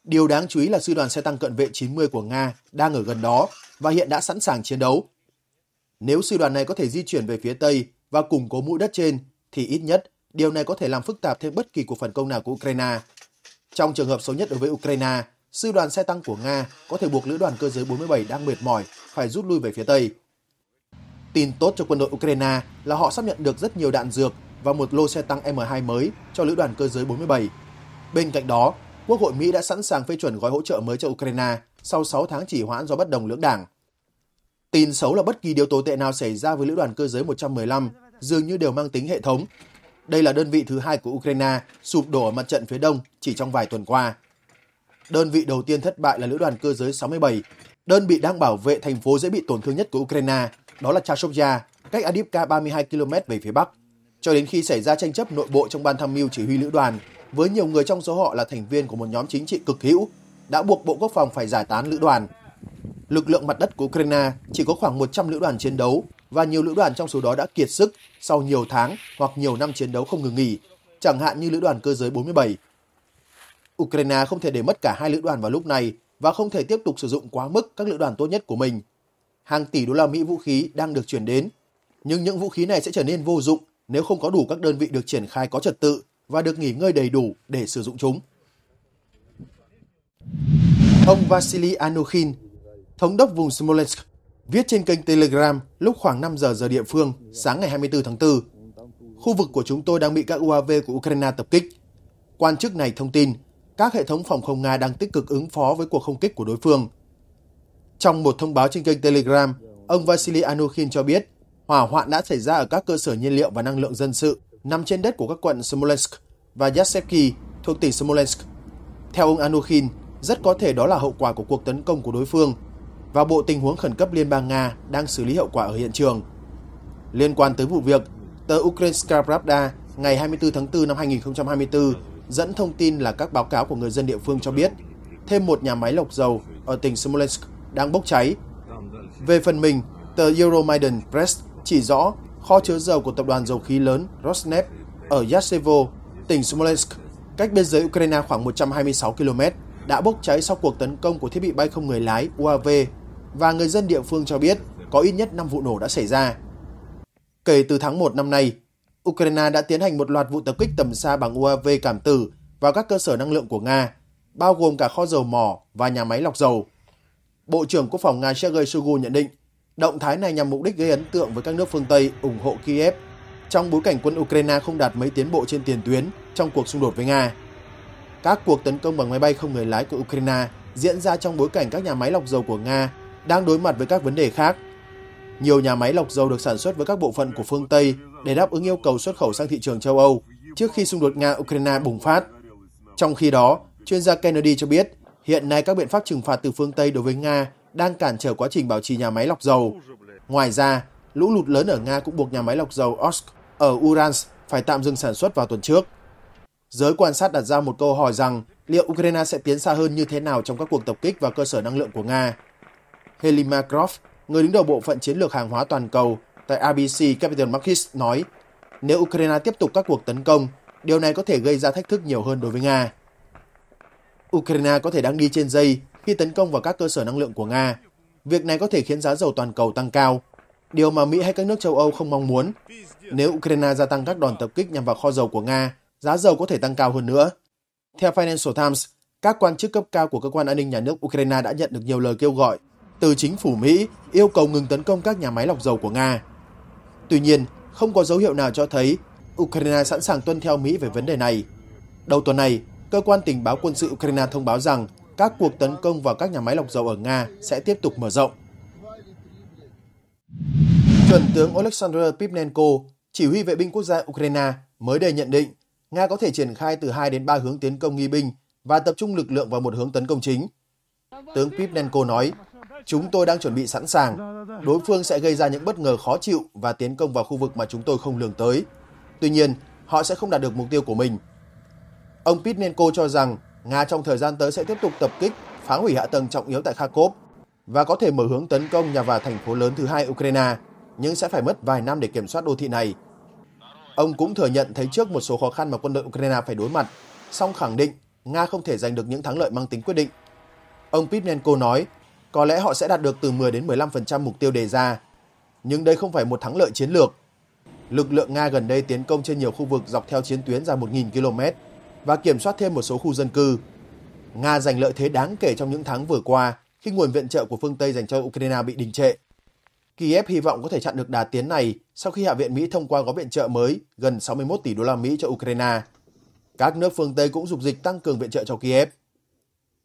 Điều đáng chú ý là sư đoàn xe tăng cận vệ 90 của Nga đang ở gần đó và hiện đã sẵn sàng chiến đấu nếu sư đoàn này có thể di chuyển về phía Tây và củng cố mũi đất trên, thì ít nhất điều này có thể làm phức tạp thêm bất kỳ cuộc phản công nào của Ukraine. Trong trường hợp xấu nhất đối với Ukraine, sư đoàn xe tăng của Nga có thể buộc lữ đoàn cơ giới 47 đang mệt mỏi phải rút lui về phía Tây. Tin tốt cho quân đội Ukraine là họ sắp nhận được rất nhiều đạn dược và một lô xe tăng M2 mới cho lữ đoàn cơ giới 47. Bên cạnh đó, Quốc hội Mỹ đã sẵn sàng phê chuẩn gói hỗ trợ mới cho Ukraine sau 6 tháng chỉ hoãn do bất đồng lưỡng đảng. Tin xấu là bất kỳ điều tồi tệ nào xảy ra với lữ đoàn cơ giới 115 dường như đều mang tính hệ thống. Đây là đơn vị thứ hai của Ukraine sụp đổ ở mặt trận phía đông chỉ trong vài tuần qua. Đơn vị đầu tiên thất bại là lữ đoàn cơ giới 67, đơn vị đang bảo vệ thành phố dễ bị tổn thương nhất của Ukraine, đó là Chashovya, cách Adivka 32 km về phía bắc. Cho đến khi xảy ra tranh chấp nội bộ trong ban tham mưu chỉ huy lữ đoàn, với nhiều người trong số họ là thành viên của một nhóm chính trị cực hữu, đã buộc Bộ Quốc phòng phải giải tán lữ đoàn – lực lượng mặt đất của Ukraine chỉ có khoảng 100 lữ đoàn chiến đấu và nhiều lữ đoàn trong số đó đã kiệt sức sau nhiều tháng hoặc nhiều năm chiến đấu không ngừng nghỉ, chẳng hạn như lữ đoàn cơ giới 47. Ukraine không thể để mất cả hai lữ đoàn vào lúc này và không thể tiếp tục sử dụng quá mức các lữ đoàn tốt nhất của mình. Hàng tỷ đô la Mỹ vũ khí đang được chuyển đến, nhưng những vũ khí này sẽ trở nên vô dụng nếu không có đủ các đơn vị được triển khai có trật tự và được nghỉ ngơi đầy đủ để sử dụng chúng. Ông Vasily Anokhin, thống đốc vùng Smolensk, viết trên kênh Telegram lúc khoảng 5 giờ giờ địa phương, sáng ngày 24 tháng 4. Khu vực của chúng tôi đang bị các UAV của Ukraine tập kích. Quan chức này thông tin, các hệ thống phòng không Nga đang tích cực ứng phó với cuộc không kích của đối phương. Trong một thông báo trên kênh Telegram, ông Vasily Anukhin cho biết hỏa hoạn đã xảy ra ở các cơ sở nhiên liệu và năng lượng dân sự nằm trên đất của các quận Smolensk và Yasevki thuộc tỉnh Smolensk. Theo ông Anukhin, rất có thể đó là hậu quả của cuộc tấn công của đối phương và Bộ Tình huống Khẩn cấp Liên bang Nga đang xử lý hậu quả ở hiện trường. Liên quan tới vụ việc, tờ Ukrainska Pravda ngày 24 tháng 4 năm 2024 dẫn thông tin là các báo cáo của người dân địa phương cho biết thêm một nhà máy lọc dầu ở tỉnh Smolensk đang bốc cháy. Về phần mình, tờ Euromaidan Press chỉ rõ kho chứa dầu của tập đoàn dầu khí lớn Rosneft ở yasevo tỉnh Smolensk, cách biên giới Ukraine khoảng 126 km, đã bốc cháy sau cuộc tấn công của thiết bị bay không người lái UAV và người dân địa phương cho biết có ít nhất 5 vụ nổ đã xảy ra. Kể từ tháng 1 năm nay, Ukraine đã tiến hành một loạt vụ tập kích tầm xa bằng UAV cảm tử vào các cơ sở năng lượng của Nga, bao gồm cả kho dầu mỏ và nhà máy lọc dầu. Bộ trưởng Quốc phòng Nga Sergei Shoigu nhận định, động thái này nhằm mục đích gây ấn tượng với các nước phương Tây ủng hộ Kiev trong bối cảnh quân Ukraine không đạt mấy tiến bộ trên tiền tuyến trong cuộc xung đột với Nga. Các cuộc tấn công bằng máy bay không người lái của Ukraine diễn ra trong bối cảnh các nhà máy lọc dầu của Nga đang đối mặt với các vấn đề khác. Nhiều nhà máy lọc dầu được sản xuất với các bộ phận của phương Tây để đáp ứng yêu cầu xuất khẩu sang thị trường châu Âu trước khi xung đột Nga-Ukraine bùng phát. Trong khi đó, chuyên gia Kennedy cho biết hiện nay các biện pháp trừng phạt từ phương Tây đối với Nga đang cản trở quá trình bảo trì nhà máy lọc dầu. Ngoài ra, lũ lụt lớn ở Nga cũng buộc nhà máy lọc dầu Osk ở Uransk phải tạm dừng sản xuất vào tuần trước. Giới quan sát đặt ra một câu hỏi rằng liệu Ukraine sẽ tiến xa hơn như thế nào trong các cuộc tập kích vào cơ sở năng lượng của Nga. Helima Groff, người đứng đầu bộ phận chiến lược hàng hóa toàn cầu tại RBC Capital Markets nói, nếu Ukraine tiếp tục các cuộc tấn công, điều này có thể gây ra thách thức nhiều hơn đối với Nga. Ukraine có thể đang đi trên dây khi tấn công vào các cơ sở năng lượng của Nga. Việc này có thể khiến giá dầu toàn cầu tăng cao, điều mà Mỹ hay các nước châu Âu không mong muốn. Nếu Ukraine gia tăng các đòn tập kích nhằm vào kho dầu của Nga, giá dầu có thể tăng cao hơn nữa. Theo Financial Times, các quan chức cấp cao của cơ quan an ninh nhà nước Ukraine đã nhận được nhiều lời kêu gọi từ chính phủ Mỹ yêu cầu ngừng tấn công các nhà máy lọc dầu của Nga. Tuy nhiên, không có dấu hiệu nào cho thấy Ukraine sẵn sàng tuân theo Mỹ về vấn đề này. Đầu tuần này, cơ quan tình báo quân sự Ukraine thông báo rằng các cuộc tấn công vào các nhà máy lọc dầu ở Nga sẽ tiếp tục mở rộng. Chuẩn tướng Oleksandr Pivnenko, chỉ huy vệ binh quốc gia Ukraine, mới đây nhận định Nga có thể triển khai từ 2 đến 3 hướng tiến công nghi binh và tập trung lực lượng vào một hướng tấn công chính. Tướng Pivnenko nói, Chúng tôi đang chuẩn bị sẵn sàng. Đối phương sẽ gây ra những bất ngờ khó chịu và tiến công vào khu vực mà chúng tôi không lường tới. Tuy nhiên, họ sẽ không đạt được mục tiêu của mình. Ông Pitnenko cho rằng Nga trong thời gian tới sẽ tiếp tục tập kích, phá hủy hạ tầng trọng yếu tại Kharkov và có thể mở hướng tấn công nhà vào thành phố lớn thứ hai Ukraine, nhưng sẽ phải mất vài năm để kiểm soát đô thị này. Ông cũng thừa nhận thấy trước một số khó khăn mà quân đội Ukraine phải đối mặt, song khẳng định Nga không thể giành được những thắng lợi mang tính quyết định. Ông Pitnenko nói có lẽ họ sẽ đạt được từ 10 đến 15% mục tiêu đề ra. Nhưng đây không phải một thắng lợi chiến lược. Lực lượng Nga gần đây tiến công trên nhiều khu vực dọc theo chiến tuyến dài 1.000 km và kiểm soát thêm một số khu dân cư. Nga giành lợi thế đáng kể trong những tháng vừa qua khi nguồn viện trợ của phương Tây dành cho Ukraine bị đình trệ. Kiev hy vọng có thể chặn được đà tiến này sau khi Hạ viện Mỹ thông qua gói viện trợ mới gần 61 tỷ đô la Mỹ cho Ukraine. Các nước phương Tây cũng dục dịch tăng cường viện trợ cho Kiev.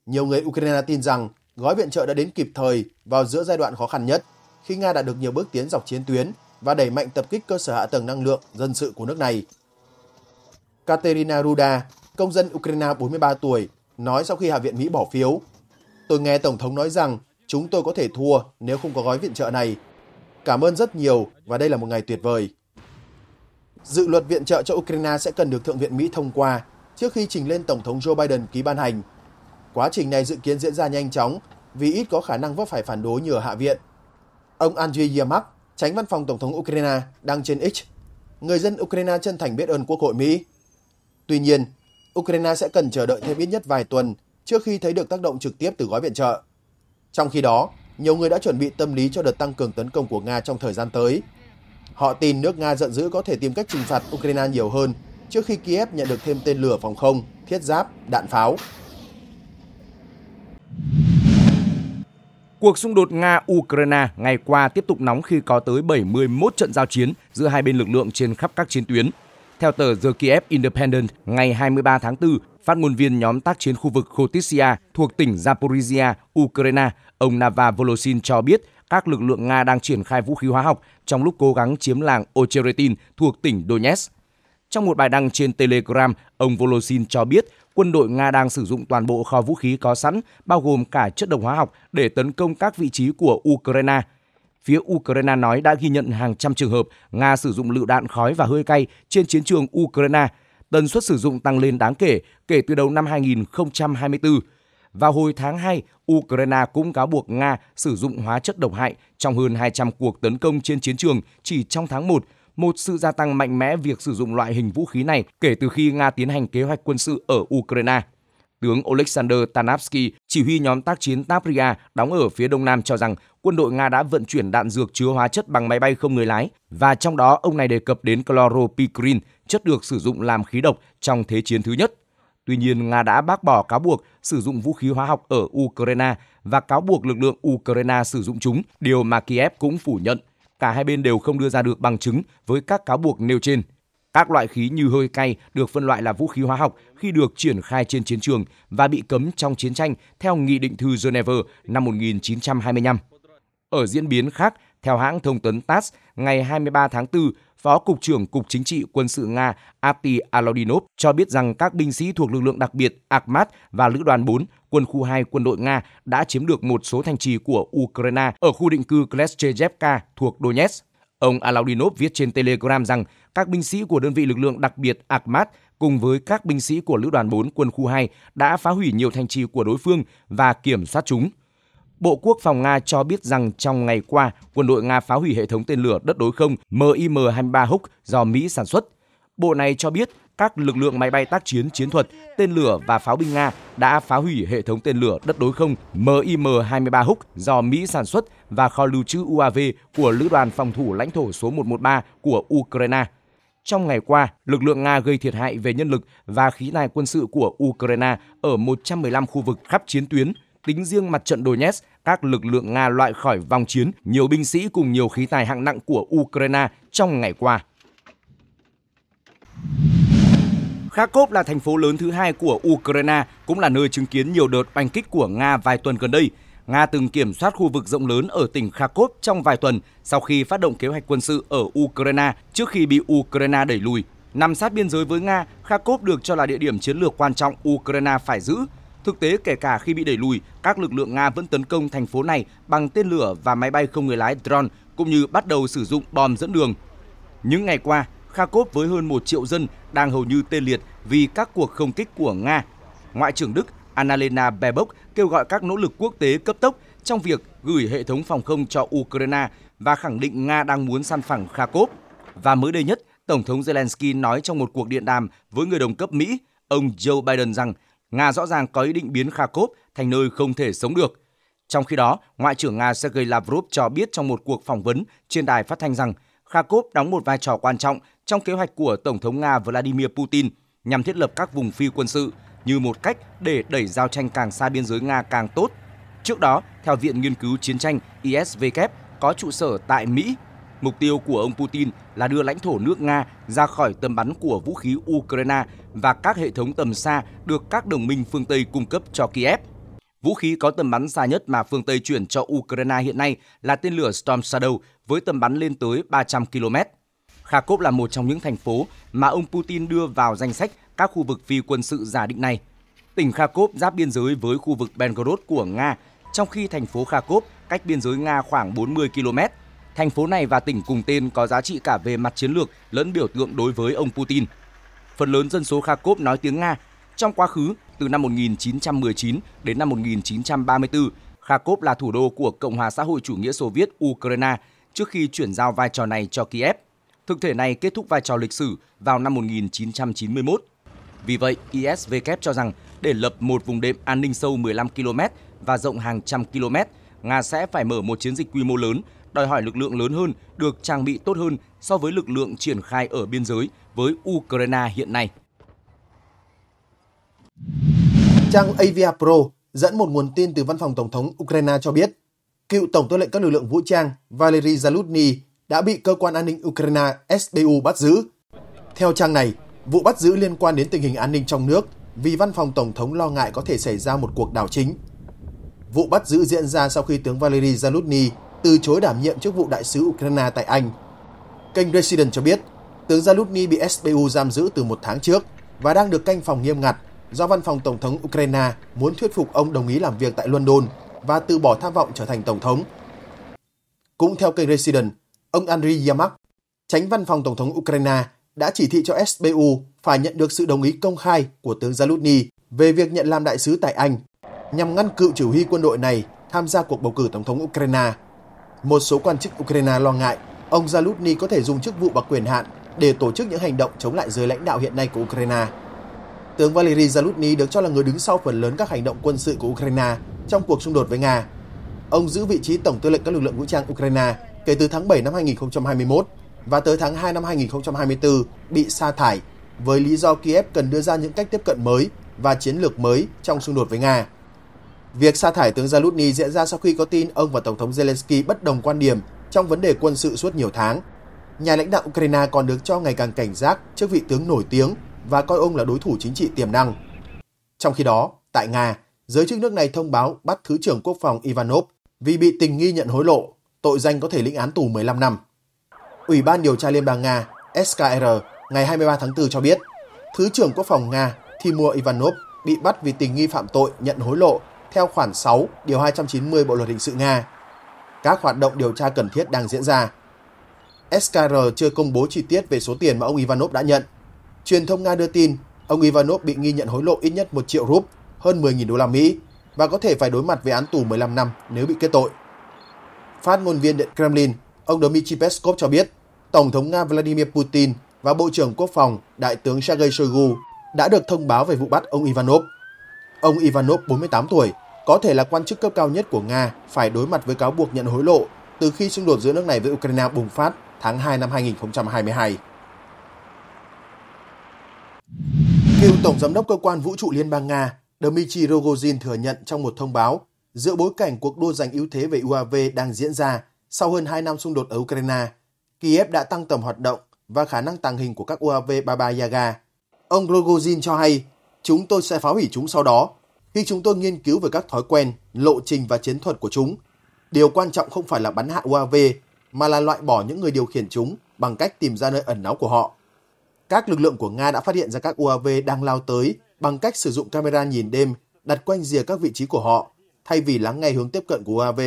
Nhiều người Ukraine tin rằng gói viện trợ đã đến kịp thời vào giữa giai đoạn khó khăn nhất, khi Nga đã được nhiều bước tiến dọc chiến tuyến và đẩy mạnh tập kích cơ sở hạ tầng năng lượng dân sự của nước này. Katerina Ruda, công dân Ukraine 43 tuổi, nói sau khi Hạ viện Mỹ bỏ phiếu. Tôi nghe Tổng thống nói rằng chúng tôi có thể thua nếu không có gói viện trợ này. Cảm ơn rất nhiều và đây là một ngày tuyệt vời. Dự luật viện trợ cho Ukraine sẽ cần được Thượng viện Mỹ thông qua trước khi trình lên Tổng thống Joe Biden ký ban hành – Quá trình này dự kiến diễn ra nhanh chóng vì ít có khả năng vấp phải phản đối nhờ Hạ viện. Ông Andriy Yermak, tránh văn phòng Tổng thống Ukraine, đăng trên X. Người dân Ukraine chân thành biết ơn Quốc hội Mỹ. Tuy nhiên, Ukraine sẽ cần chờ đợi thêm ít nhất vài tuần trước khi thấy được tác động trực tiếp từ gói viện trợ. Trong khi đó, nhiều người đã chuẩn bị tâm lý cho đợt tăng cường tấn công của Nga trong thời gian tới. Họ tin nước Nga giận dữ có thể tìm cách trừng phạt Ukraine nhiều hơn trước khi Kiev nhận được thêm tên lửa phòng không, thiết giáp, đạn pháo Cuộc xung đột Nga-Ukraine ngày qua tiếp tục nóng khi có tới 71 trận giao chiến giữa hai bên lực lượng trên khắp các chiến tuyến. Theo tờ The Kiev Independent, ngày 23 tháng 4, phát ngôn viên nhóm tác chiến khu vực Khotisia thuộc tỉnh Zaporizhia, Ukraine, ông Nava Volosin cho biết các lực lượng Nga đang triển khai vũ khí hóa học trong lúc cố gắng chiếm làng Ocheretin thuộc tỉnh Donetsk. Trong một bài đăng trên Telegram, ông Volosin cho biết quân đội Nga đang sử dụng toàn bộ kho vũ khí có sẵn, bao gồm cả chất độc hóa học, để tấn công các vị trí của Ukraine. Phía Ukraine nói đã ghi nhận hàng trăm trường hợp Nga sử dụng lựu đạn khói và hơi cay trên chiến trường Ukraine. Tần suất sử dụng tăng lên đáng kể kể từ đầu năm 2024. Vào hồi tháng 2, Ukraine cũng cáo buộc Nga sử dụng hóa chất độc hại trong hơn 200 cuộc tấn công trên chiến trường chỉ trong tháng 1, một sự gia tăng mạnh mẽ việc sử dụng loại hình vũ khí này kể từ khi Nga tiến hành kế hoạch quân sự ở Ukraine. Tướng Oleksandr Tanavsky, chỉ huy nhóm tác chiến Tapria đóng ở phía đông nam cho rằng quân đội Nga đã vận chuyển đạn dược chứa hóa chất bằng máy bay không người lái và trong đó ông này đề cập đến chloropicrin, chất được sử dụng làm khí độc trong Thế chiến thứ nhất. Tuy nhiên, Nga đã bác bỏ cáo buộc sử dụng vũ khí hóa học ở Ukraine và cáo buộc lực lượng Ukraine sử dụng chúng, điều mà Kiev cũng phủ nhận cả hai bên đều không đưa ra được bằng chứng với các cáo buộc nêu trên. Các loại khí như hơi cay được phân loại là vũ khí hóa học khi được triển khai trên chiến trường và bị cấm trong chiến tranh theo Nghị định thư Geneva năm 1925. Ở diễn biến khác, theo hãng thông tấn TASS, ngày 23 tháng 4, Phó Cục trưởng Cục Chính trị Quân sự Nga Ati Alodinov cho biết rằng các binh sĩ thuộc lực lượng đặc biệt Akhmat và Lữ đoàn 4, quân khu 2 quân đội Nga đã chiếm được một số thành trì của Ukraine ở khu định cư Kleshchevka thuộc Donetsk. Ông Alaudinov viết trên Telegram rằng các binh sĩ của đơn vị lực lượng đặc biệt Akhmat cùng với các binh sĩ của Lữ đoàn 4 quân khu 2 đã phá hủy nhiều thành trì của đối phương và kiểm soát chúng. Bộ Quốc phòng Nga cho biết rằng trong ngày qua, quân đội Nga phá hủy hệ thống tên lửa đất đối không MIM-23 Hawk do Mỹ sản xuất. Bộ này cho biết các lực lượng máy bay tác chiến chiến thuật, tên lửa và pháo binh Nga đã phá hủy hệ thống tên lửa đất đối không MIM-23 Hawk do Mỹ sản xuất và kho lưu trữ UAV của Lữ đoàn phòng thủ lãnh thổ số 113 của Ukraine. Trong ngày qua, lực lượng Nga gây thiệt hại về nhân lực và khí tài quân sự của Ukraine ở 115 khu vực khắp chiến tuyến Tính riêng mặt trận Donetsk, các lực lượng Nga loại khỏi vòng chiến nhiều binh sĩ cùng nhiều khí tài hạng nặng của Ukraine trong ngày qua. Kharkov là thành phố lớn thứ hai của Ukraine, cũng là nơi chứng kiến nhiều đợt oanh kích của Nga vài tuần gần đây. Nga từng kiểm soát khu vực rộng lớn ở tỉnh Kharkov trong vài tuần sau khi phát động kế hoạch quân sự ở Ukraine trước khi bị Ukraine đẩy lùi. Nằm sát biên giới với Nga, Kharkov được cho là địa điểm chiến lược quan trọng Ukraine phải giữ Thực tế, kể cả khi bị đẩy lùi, các lực lượng Nga vẫn tấn công thành phố này bằng tên lửa và máy bay không người lái drone, cũng như bắt đầu sử dụng bom dẫn đường. Những ngày qua, Kharkov với hơn 1 triệu dân đang hầu như tê liệt vì các cuộc không kích của Nga. Ngoại trưởng Đức Annalena Baerbock kêu gọi các nỗ lực quốc tế cấp tốc trong việc gửi hệ thống phòng không cho Ukraine và khẳng định Nga đang muốn săn phẳng Kharkov. Và mới đây nhất, Tổng thống Zelensky nói trong một cuộc điện đàm với người đồng cấp Mỹ, ông Joe Biden rằng Nga rõ ràng có ý định biến Kharkov thành nơi không thể sống được. Trong khi đó, Ngoại trưởng Nga Sergei Lavrov cho biết trong một cuộc phỏng vấn trên đài phát thanh rằng Kharkov đóng một vai trò quan trọng trong kế hoạch của Tổng thống Nga Vladimir Putin nhằm thiết lập các vùng phi quân sự như một cách để đẩy giao tranh càng xa biên giới Nga càng tốt. Trước đó, theo Viện Nghiên cứu Chiến tranh ISVK e có trụ sở tại Mỹ, Mục tiêu của ông Putin là đưa lãnh thổ nước Nga ra khỏi tầm bắn của vũ khí Ukraine và các hệ thống tầm xa được các đồng minh phương Tây cung cấp cho Kiev. Vũ khí có tầm bắn xa nhất mà phương Tây chuyển cho Ukraine hiện nay là tên lửa Storm Shadow với tầm bắn lên tới 300 km. Kharkov là một trong những thành phố mà ông Putin đưa vào danh sách các khu vực phi quân sự giả định này. Tỉnh Kharkov giáp biên giới với khu vực Belgorod của Nga, trong khi thành phố Kharkov cách biên giới Nga khoảng 40 km. Thành phố này và tỉnh cùng tên có giá trị cả về mặt chiến lược lẫn biểu tượng đối với ông Putin. Phần lớn dân số Kharkov nói tiếng Nga. Trong quá khứ, từ năm 1919 đến năm 1934, Kharkov là thủ đô của Cộng hòa xã hội chủ nghĩa Xô Viết Ukraine trước khi chuyển giao vai trò này cho Kiev. Thực thể này kết thúc vai trò lịch sử vào năm 1991. Vì vậy, ISVK cho rằng để lập một vùng đệm an ninh sâu 15 km và rộng hàng trăm km, Nga sẽ phải mở một chiến dịch quy mô lớn đòi hỏi lực lượng lớn hơn, được trang bị tốt hơn so với lực lượng triển khai ở biên giới với Ukraine hiện nay. Trang Avia Pro dẫn một nguồn tin từ văn phòng Tổng thống Ukraine cho biết, cựu Tổng tư lệnh các lực lượng vũ trang Valery Zaluzny đã bị cơ quan an ninh Ukraine SBU bắt giữ. Theo trang này, vụ bắt giữ liên quan đến tình hình an ninh trong nước vì văn phòng Tổng thống lo ngại có thể xảy ra một cuộc đảo chính. Vụ bắt giữ diễn ra sau khi tướng Valery Zaluzny từ chối đảm nhiệm chức vụ đại sứ Ukraine tại Anh. Kênh Resident cho biết, tướng Zaluzny bị SBU giam giữ từ một tháng trước và đang được canh phòng nghiêm ngặt do văn phòng Tổng thống Ukraine muốn thuyết phục ông đồng ý làm việc tại London và từ bỏ tham vọng trở thành Tổng thống. Cũng theo kênh Resident, ông Andriy Yamak, tránh văn phòng Tổng thống Ukraine, đã chỉ thị cho SBU phải nhận được sự đồng ý công khai của tướng Zaluzny về việc nhận làm đại sứ tại Anh nhằm ngăn cựu chỉ huy quân đội này tham gia cuộc bầu cử Tổng thống Ukraine một số quan chức Ukraine lo ngại ông Zaluzny có thể dùng chức vụ và quyền hạn để tổ chức những hành động chống lại giới lãnh đạo hiện nay của Ukraine. Tướng Valery Zaluzny được cho là người đứng sau phần lớn các hành động quân sự của Ukraine trong cuộc xung đột với Nga. Ông giữ vị trí Tổng tư lệnh các lực lượng vũ trang Ukraine kể từ tháng 7 năm 2021 và tới tháng 2 năm 2024 bị sa thải với lý do Kiev cần đưa ra những cách tiếp cận mới và chiến lược mới trong xung đột với Nga. Việc sa thải tướng Zaluzny diễn ra sau khi có tin ông và Tổng thống Zelensky bất đồng quan điểm trong vấn đề quân sự suốt nhiều tháng. Nhà lãnh đạo Ukraine còn được cho ngày càng cảnh giác trước vị tướng nổi tiếng và coi ông là đối thủ chính trị tiềm năng. Trong khi đó, tại Nga, giới chức nước này thông báo bắt Thứ trưởng Quốc phòng Ivanov vì bị tình nghi nhận hối lộ, tội danh có thể lĩnh án tù 15 năm. Ủy ban điều tra Liên bang Nga SKR ngày 23 tháng 4 cho biết, Thứ trưởng Quốc phòng Nga Timur Ivanov bị bắt vì tình nghi phạm tội nhận hối lộ theo khoản 6, điều 290 Bộ luật hình sự Nga. Các hoạt động điều tra cần thiết đang diễn ra. SKR chưa công bố chi tiết về số tiền mà ông Ivanov đã nhận. Truyền thông Nga đưa tin, ông Ivanov bị nghi nhận hối lộ ít nhất 1 triệu rúp, hơn 10.000 đô la Mỹ và có thể phải đối mặt với án tù 15 năm nếu bị kết tội. Phát ngôn viên Điện Kremlin, ông Dmitry Peskov cho biết, Tổng thống Nga Vladimir Putin và Bộ trưởng Quốc phòng Đại tướng Sergei Shoigu đã được thông báo về vụ bắt ông Ivanov. Ông Ivanov, 48 tuổi, có thể là quan chức cấp cao nhất của Nga phải đối mặt với cáo buộc nhận hối lộ từ khi xung đột giữa nước này với Ukraine bùng phát tháng 2 năm 2022. Cựu Tổng Giám đốc Cơ quan Vũ trụ Liên bang Nga Dmitry Rogozin thừa nhận trong một thông báo giữa bối cảnh cuộc đua giành ưu thế về UAV đang diễn ra sau hơn 2 năm xung đột ở Ukraine, Kiev đã tăng tầm hoạt động và khả năng tàng hình của các UAV Baba Yaga. Ông Rogozin cho hay, chúng tôi sẽ phá hủy chúng sau đó khi chúng tôi nghiên cứu về các thói quen, lộ trình và chiến thuật của chúng, điều quan trọng không phải là bắn hạ UAV mà là loại bỏ những người điều khiển chúng bằng cách tìm ra nơi ẩn náu của họ. Các lực lượng của Nga đã phát hiện ra các UAV đang lao tới bằng cách sử dụng camera nhìn đêm đặt quanh rìa các vị trí của họ thay vì lắng nghe hướng tiếp cận của UAV.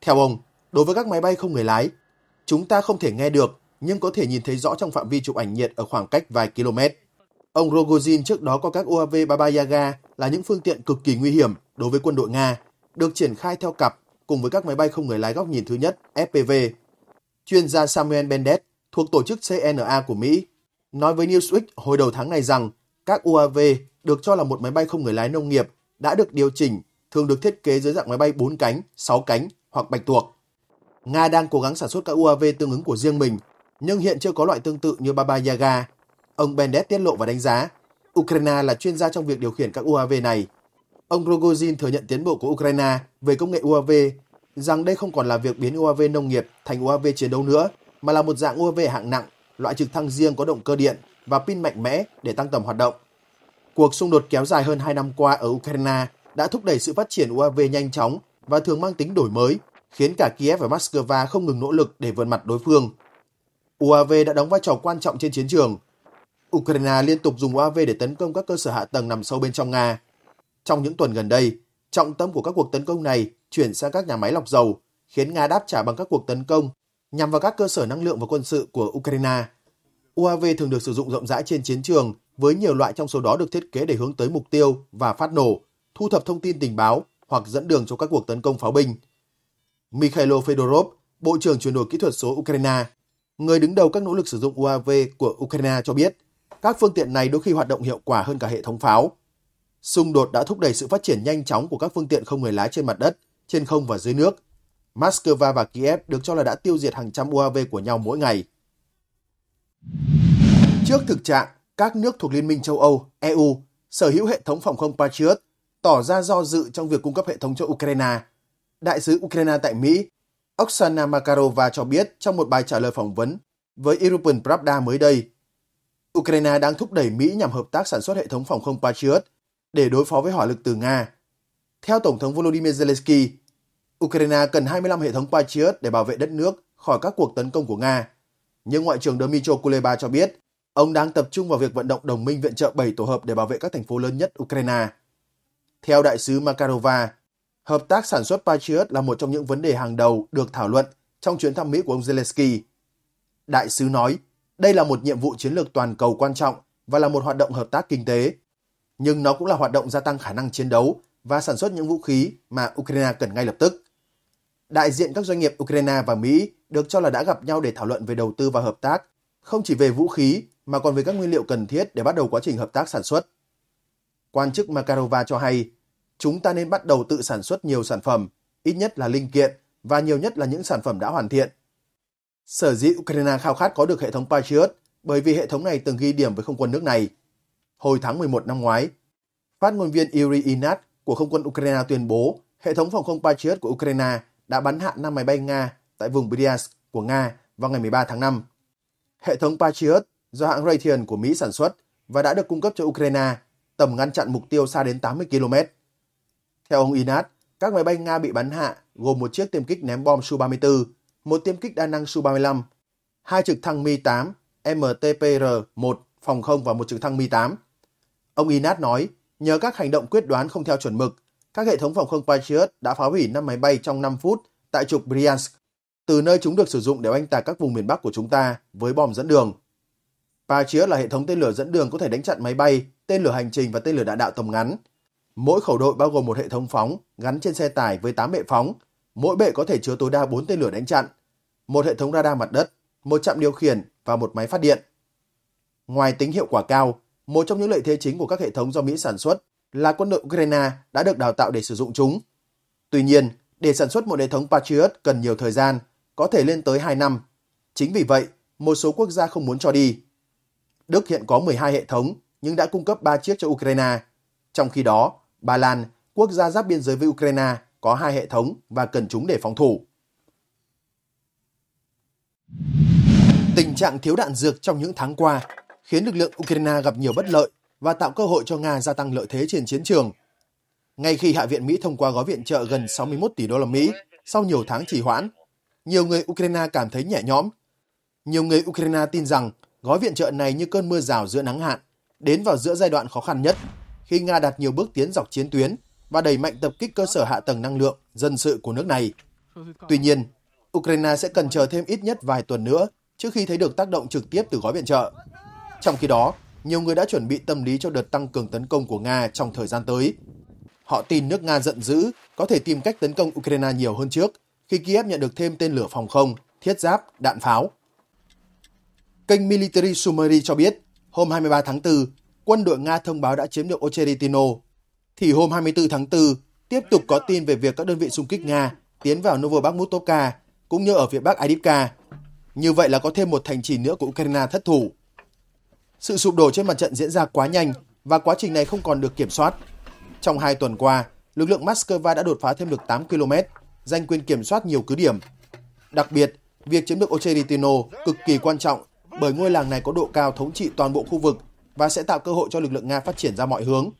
Theo ông, đối với các máy bay không người lái, chúng ta không thể nghe được nhưng có thể nhìn thấy rõ trong phạm vi chụp ảnh nhiệt ở khoảng cách vài km. Ông Rogozin trước đó có các UAV Baba Yaga là những phương tiện cực kỳ nguy hiểm đối với quân đội Nga, được triển khai theo cặp cùng với các máy bay không người lái góc nhìn thứ nhất FPV. Chuyên gia Samuel Bendet thuộc tổ chức CNA của Mỹ nói với Newsweek hồi đầu tháng này rằng các UAV được cho là một máy bay không người lái nông nghiệp đã được điều chỉnh, thường được thiết kế dưới dạng máy bay 4 cánh, 6 cánh hoặc bạch tuộc. Nga đang cố gắng sản xuất các UAV tương ứng của riêng mình, nhưng hiện chưa có loại tương tự như Baba Yaga Ông Bendet tiết lộ và đánh giá, Ukraine là chuyên gia trong việc điều khiển các UAV này. Ông Rogozin thừa nhận tiến bộ của Ukraine về công nghệ UAV, rằng đây không còn là việc biến UAV nông nghiệp thành UAV chiến đấu nữa, mà là một dạng UAV hạng nặng, loại trực thăng riêng có động cơ điện và pin mạnh mẽ để tăng tầm hoạt động. Cuộc xung đột kéo dài hơn 2 năm qua ở Ukraine đã thúc đẩy sự phát triển UAV nhanh chóng và thường mang tính đổi mới, khiến cả Kiev và Moscow không ngừng nỗ lực để vượt mặt đối phương. UAV đã đóng vai trò quan trọng trên chiến trường – Ukraine liên tục dùng UAV để tấn công các cơ sở hạ tầng nằm sâu bên trong Nga. Trong những tuần gần đây, trọng tâm của các cuộc tấn công này chuyển sang các nhà máy lọc dầu, khiến Nga đáp trả bằng các cuộc tấn công nhằm vào các cơ sở năng lượng và quân sự của Ukraine. UAV thường được sử dụng rộng rãi trên chiến trường với nhiều loại trong số đó được thiết kế để hướng tới mục tiêu và phát nổ, thu thập thông tin tình báo hoặc dẫn đường cho các cuộc tấn công pháo binh. Mikhailo Fedorov, Bộ trưởng chuyển đổi kỹ thuật số Ukraine, người đứng đầu các nỗ lực sử dụng UAV của Ukraine cho biết – các phương tiện này đôi khi hoạt động hiệu quả hơn cả hệ thống pháo. Xung đột đã thúc đẩy sự phát triển nhanh chóng của các phương tiện không người lái trên mặt đất, trên không và dưới nước. Moscow và Kiev được cho là đã tiêu diệt hàng trăm UAV của nhau mỗi ngày. Trước thực trạng, các nước thuộc Liên minh châu Âu, EU sở hữu hệ thống phòng không Patriot tỏ ra do dự trong việc cung cấp hệ thống cho Ukraine. Đại sứ Ukraine tại Mỹ, Oksana Makarova cho biết trong một bài trả lời phỏng vấn với European Pravda mới đây Ukraine đang thúc đẩy Mỹ nhằm hợp tác sản xuất hệ thống phòng không Patriot để đối phó với hỏa lực từ Nga. Theo Tổng thống Volodymyr Zelensky, Ukraine cần 25 hệ thống Patriot để bảo vệ đất nước khỏi các cuộc tấn công của Nga. Nhưng Ngoại trưởng Dmytro Kuleba cho biết, ông đang tập trung vào việc vận động đồng minh viện trợ 7 tổ hợp để bảo vệ các thành phố lớn nhất Ukraine. Theo đại sứ Makarova, hợp tác sản xuất Patriot là một trong những vấn đề hàng đầu được thảo luận trong chuyến thăm Mỹ của ông Zelensky. Đại sứ nói, đây là một nhiệm vụ chiến lược toàn cầu quan trọng và là một hoạt động hợp tác kinh tế. Nhưng nó cũng là hoạt động gia tăng khả năng chiến đấu và sản xuất những vũ khí mà Ukraine cần ngay lập tức. Đại diện các doanh nghiệp Ukraine và Mỹ được cho là đã gặp nhau để thảo luận về đầu tư và hợp tác, không chỉ về vũ khí mà còn về các nguyên liệu cần thiết để bắt đầu quá trình hợp tác sản xuất. Quan chức Makarova cho hay, chúng ta nên bắt đầu tự sản xuất nhiều sản phẩm, ít nhất là linh kiện và nhiều nhất là những sản phẩm đã hoàn thiện Sở dĩ Ukraine khao khát có được hệ thống Patriot bởi vì hệ thống này từng ghi điểm với không quân nước này. Hồi tháng 11 năm ngoái, phát ngôn viên Yuri Inat của không quân Ukraine tuyên bố hệ thống phòng không Patriot của Ukraine đã bắn hạ 5 máy bay Nga tại vùng Bryansk của Nga vào ngày 13 tháng 5. Hệ thống Patriot do hãng Raytheon của Mỹ sản xuất và đã được cung cấp cho Ukraine tầm ngăn chặn mục tiêu xa đến 80 km. Theo ông Inat, các máy bay Nga bị bắn hạ gồm một chiếc tiêm kích ném bom Su-34, một tiêm kích đa năng Su-35, hai trực thăng Mi-8, MTPR-1 phòng không và một trực thăng Mi-8. Ông Inat nói, nhờ các hành động quyết đoán không theo chuẩn mực, các hệ thống phòng không Patriot đã phá hủy 5 máy bay trong 5 phút tại trục Bryansk, từ nơi chúng được sử dụng để oanh tạc các vùng miền Bắc của chúng ta với bom dẫn đường. Patriot là hệ thống tên lửa dẫn đường có thể đánh chặn máy bay, tên lửa hành trình và tên lửa đạn đạo tầm ngắn. Mỗi khẩu đội bao gồm một hệ thống phóng gắn trên xe tải với 8 bệ phóng, Mỗi bệ có thể chứa tối đa 4 tên lửa đánh chặn, một hệ thống radar mặt đất, một trạm điều khiển và một máy phát điện. Ngoài tính hiệu quả cao, một trong những lợi thế chính của các hệ thống do Mỹ sản xuất là quân đội Ukraine đã được đào tạo để sử dụng chúng. Tuy nhiên, để sản xuất một hệ thống Patriot cần nhiều thời gian, có thể lên tới 2 năm. Chính vì vậy, một số quốc gia không muốn cho đi. Đức hiện có 12 hệ thống nhưng đã cung cấp 3 chiếc cho Ukraine. Trong khi đó, Ba Lan, quốc gia giáp biên giới với Ukraine, có hai hệ thống và cần chúng để phòng thủ. Tình trạng thiếu đạn dược trong những tháng qua khiến lực lượng Ukraine gặp nhiều bất lợi và tạo cơ hội cho Nga gia tăng lợi thế trên chiến trường. Ngay khi Hạ viện Mỹ thông qua gói viện trợ gần 61 tỷ đô la Mỹ sau nhiều tháng trì hoãn, nhiều người Ukraine cảm thấy nhẹ nhõm. Nhiều người Ukraine tin rằng gói viện trợ này như cơn mưa rào giữa nắng hạn, đến vào giữa giai đoạn khó khăn nhất, khi Nga đạt nhiều bước tiến dọc chiến tuyến và đẩy mạnh tập kích cơ sở hạ tầng năng lượng, dân sự của nước này. Tuy nhiên, Ukraine sẽ cần chờ thêm ít nhất vài tuần nữa trước khi thấy được tác động trực tiếp từ gói viện trợ. Trong khi đó, nhiều người đã chuẩn bị tâm lý cho đợt tăng cường tấn công của Nga trong thời gian tới. Họ tin nước Nga giận dữ có thể tìm cách tấn công Ukraine nhiều hơn trước khi Kiev nhận được thêm tên lửa phòng không, thiết giáp, đạn pháo. Kênh Military Summary cho biết, hôm 23 tháng 4, quân đội Nga thông báo đã chiếm được Ocheritino, thì hôm 24 tháng 4 tiếp tục có tin về việc các đơn vị xung kích Nga tiến vào Novobakhmutovka cũng như ở phía bắc Adivka. Như vậy là có thêm một thành trì nữa của Ukraine thất thủ. Sự sụp đổ trên mặt trận diễn ra quá nhanh và quá trình này không còn được kiểm soát. Trong hai tuần qua, lực lượng Moscow đã đột phá thêm được 8 km, giành quyền kiểm soát nhiều cứ điểm. Đặc biệt, việc chiếm được Ocheritino cực kỳ quan trọng bởi ngôi làng này có độ cao thống trị toàn bộ khu vực và sẽ tạo cơ hội cho lực lượng Nga phát triển ra mọi hướng.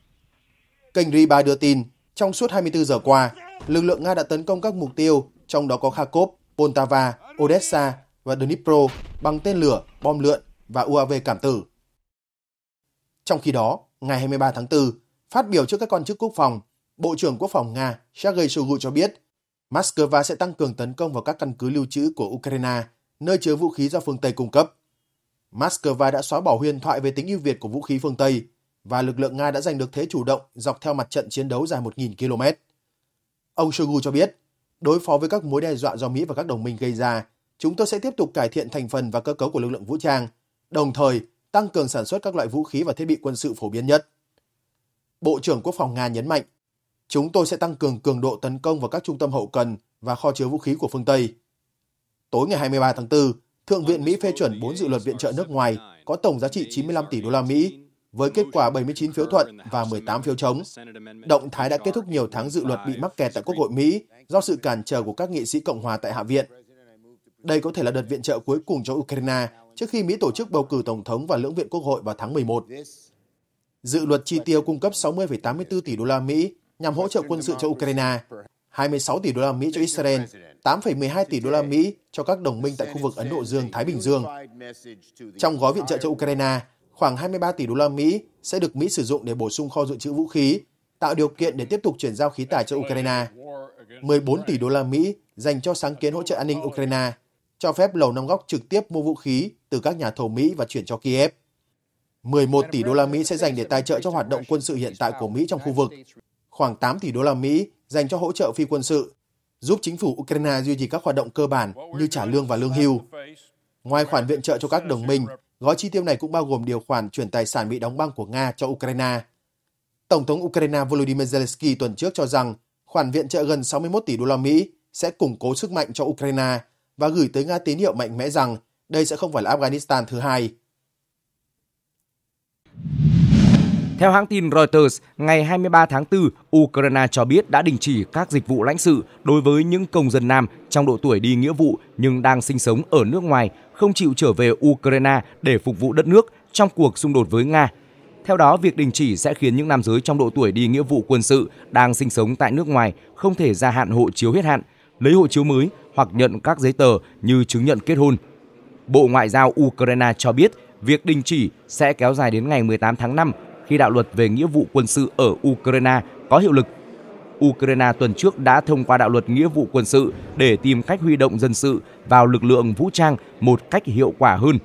Kênh Riba đưa tin, trong suốt 24 giờ qua, lực lượng Nga đã tấn công các mục tiêu, trong đó có Kharkov, Poltava, Odessa và Dnipro bằng tên lửa, bom lượn và UAV cảm tử. Trong khi đó, ngày 23 tháng 4, phát biểu trước các quan chức quốc phòng, Bộ trưởng Quốc phòng Nga Sergei Shoigu cho biết Moscow sẽ tăng cường tấn công vào các căn cứ lưu trữ của Ukraine, nơi chứa vũ khí do phương Tây cung cấp. Moscow đã xóa bỏ huyền thoại về tính ưu việt của vũ khí phương Tây – và lực lượng Nga đã giành được thế chủ động dọc theo mặt trận chiến đấu dài 1.000 km. Ông Shoigu cho biết, đối phó với các mối đe dọa do Mỹ và các đồng minh gây ra, chúng tôi sẽ tiếp tục cải thiện thành phần và cơ cấu của lực lượng vũ trang, đồng thời tăng cường sản xuất các loại vũ khí và thiết bị quân sự phổ biến nhất. Bộ trưởng Quốc phòng Nga nhấn mạnh, chúng tôi sẽ tăng cường cường độ tấn công vào các trung tâm hậu cần và kho chứa vũ khí của phương Tây. Tối ngày 23 tháng 4, Thượng viện Mỹ phê chuẩn 4 dự luật viện trợ nước ngoài có tổng giá trị 95 tỷ đô la Mỹ với kết quả 79 phiếu thuận và 18 phiếu chống. Động thái đã kết thúc nhiều tháng dự luật bị mắc kẹt tại Quốc hội Mỹ do sự cản trở của các nghị sĩ Cộng hòa tại Hạ viện. Đây có thể là đợt viện trợ cuối cùng cho Ukraine trước khi Mỹ tổ chức bầu cử Tổng thống và lưỡng viện Quốc hội vào tháng 11. Dự luật chi tiêu cung cấp 60,84 tỷ đô la Mỹ nhằm hỗ trợ quân sự cho Ukraine, 26 tỷ đô la Mỹ cho Israel, 8,12 tỷ đô la Mỹ cho các đồng minh tại khu vực Ấn Độ Dương-Thái Bình Dương. Trong gói viện trợ cho Ukraine, khoảng 23 tỷ đô la Mỹ sẽ được Mỹ sử dụng để bổ sung kho dự trữ vũ khí, tạo điều kiện để tiếp tục chuyển giao khí tài cho Ukraine. 14 tỷ đô la Mỹ dành cho sáng kiến hỗ trợ an ninh Ukraine, cho phép Lầu Năm Góc trực tiếp mua vũ khí từ các nhà thầu Mỹ và chuyển cho Kiev. 11 tỷ đô la Mỹ sẽ dành để tài trợ cho hoạt động quân sự hiện tại của Mỹ trong khu vực. Khoảng 8 tỷ đô la Mỹ dành cho hỗ trợ phi quân sự, giúp chính phủ Ukraine duy trì các hoạt động cơ bản như trả lương và lương hưu. Ngoài khoản viện trợ cho các đồng minh, Gói chi tiêu này cũng bao gồm điều khoản chuyển tài sản bị đóng băng của Nga cho Ukraine. Tổng thống Ukraine Volodymyr Zelensky tuần trước cho rằng khoản viện trợ gần 61 tỷ đô la Mỹ sẽ củng cố sức mạnh cho Ukraine và gửi tới Nga tín hiệu mạnh mẽ rằng đây sẽ không phải là Afghanistan thứ hai. Theo hãng tin Reuters, ngày 23 tháng 4, Ukraine cho biết đã đình chỉ các dịch vụ lãnh sự đối với những công dân nam trong độ tuổi đi nghĩa vụ nhưng đang sinh sống ở nước ngoài, không chịu trở về Ukraine để phục vụ đất nước trong cuộc xung đột với Nga. Theo đó, việc đình chỉ sẽ khiến những nam giới trong độ tuổi đi nghĩa vụ quân sự đang sinh sống tại nước ngoài không thể gia hạn hộ chiếu hết hạn, lấy hộ chiếu mới hoặc nhận các giấy tờ như chứng nhận kết hôn. Bộ Ngoại giao Ukraine cho biết việc đình chỉ sẽ kéo dài đến ngày 18 tháng 5 khi đạo luật về nghĩa vụ quân sự ở Ukraine có hiệu lực. Ukraine tuần trước đã thông qua đạo luật nghĩa vụ quân sự để tìm cách huy động dân sự vào lực lượng vũ trang một cách hiệu quả hơn.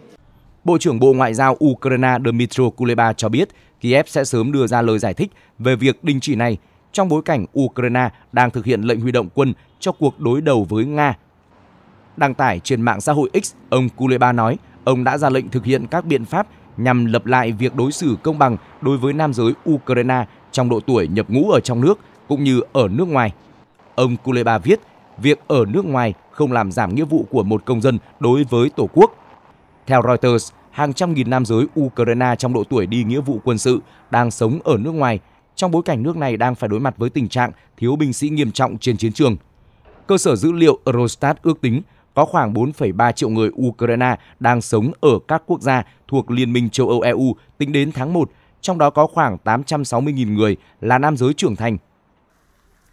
Bộ trưởng Bộ Ngoại giao Ukraine Dmytro Kuleba cho biết Kiev sẽ sớm đưa ra lời giải thích về việc đình chỉ này trong bối cảnh Ukraine đang thực hiện lệnh huy động quân cho cuộc đối đầu với Nga. Đăng tải trên mạng xã hội X, ông Kuleba nói ông đã ra lệnh thực hiện các biện pháp nhằm lập lại việc đối xử công bằng đối với nam giới Ukraine trong độ tuổi nhập ngũ ở trong nước cũng như ở nước ngoài. Ông Kuleba viết, việc ở nước ngoài không làm giảm nghĩa vụ của một công dân đối với Tổ quốc. Theo Reuters, hàng trăm nghìn nam giới Ukraine trong độ tuổi đi nghĩa vụ quân sự đang sống ở nước ngoài trong bối cảnh nước này đang phải đối mặt với tình trạng thiếu binh sĩ nghiêm trọng trên chiến trường. Cơ sở dữ liệu Eurostat ước tính có khoảng 4,3 triệu người Ukraine đang sống ở các quốc gia thuộc Liên minh châu Âu EU tính đến tháng 1, trong đó có khoảng 860.000 người là nam giới trưởng thành.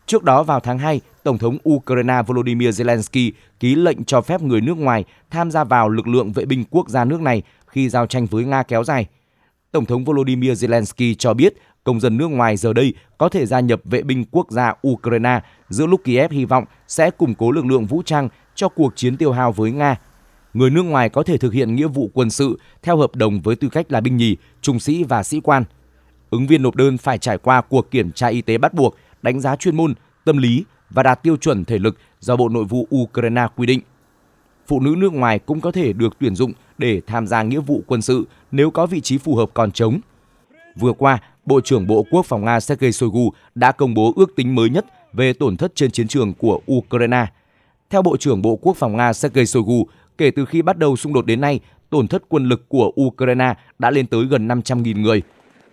Trước đó vào tháng 2, Tổng thống Ukraine Volodymyr Zelensky ký lệnh cho phép người nước ngoài tham gia vào lực lượng vệ binh quốc gia nước này khi giao tranh với Nga kéo dài. Tổng thống Volodymyr Zelensky cho biết công dân nước ngoài giờ đây có thể gia nhập vệ binh quốc gia Ukraine giữa lúc Kiev hy vọng sẽ củng cố lực lượng vũ trang cho cuộc chiến tiêu hao với Nga người nước ngoài có thể thực hiện nghĩa vụ quân sự theo hợp đồng với tư cách là binh nhì, trung sĩ và sĩ quan. Ứng viên nộp đơn phải trải qua cuộc kiểm tra y tế bắt buộc, đánh giá chuyên môn, tâm lý và đạt tiêu chuẩn thể lực do Bộ Nội vụ Ukraine quy định. Phụ nữ nước ngoài cũng có thể được tuyển dụng để tham gia nghĩa vụ quân sự nếu có vị trí phù hợp còn trống. Vừa qua, Bộ trưởng Bộ Quốc phòng Nga Sergei Shoigu đã công bố ước tính mới nhất về tổn thất trên chiến trường của Ukraine. Theo Bộ trưởng Bộ Quốc phòng Nga Sergei Shoigu, Kể từ khi bắt đầu xung đột đến nay, tổn thất quân lực của Ukraine đã lên tới gần 500.000 người.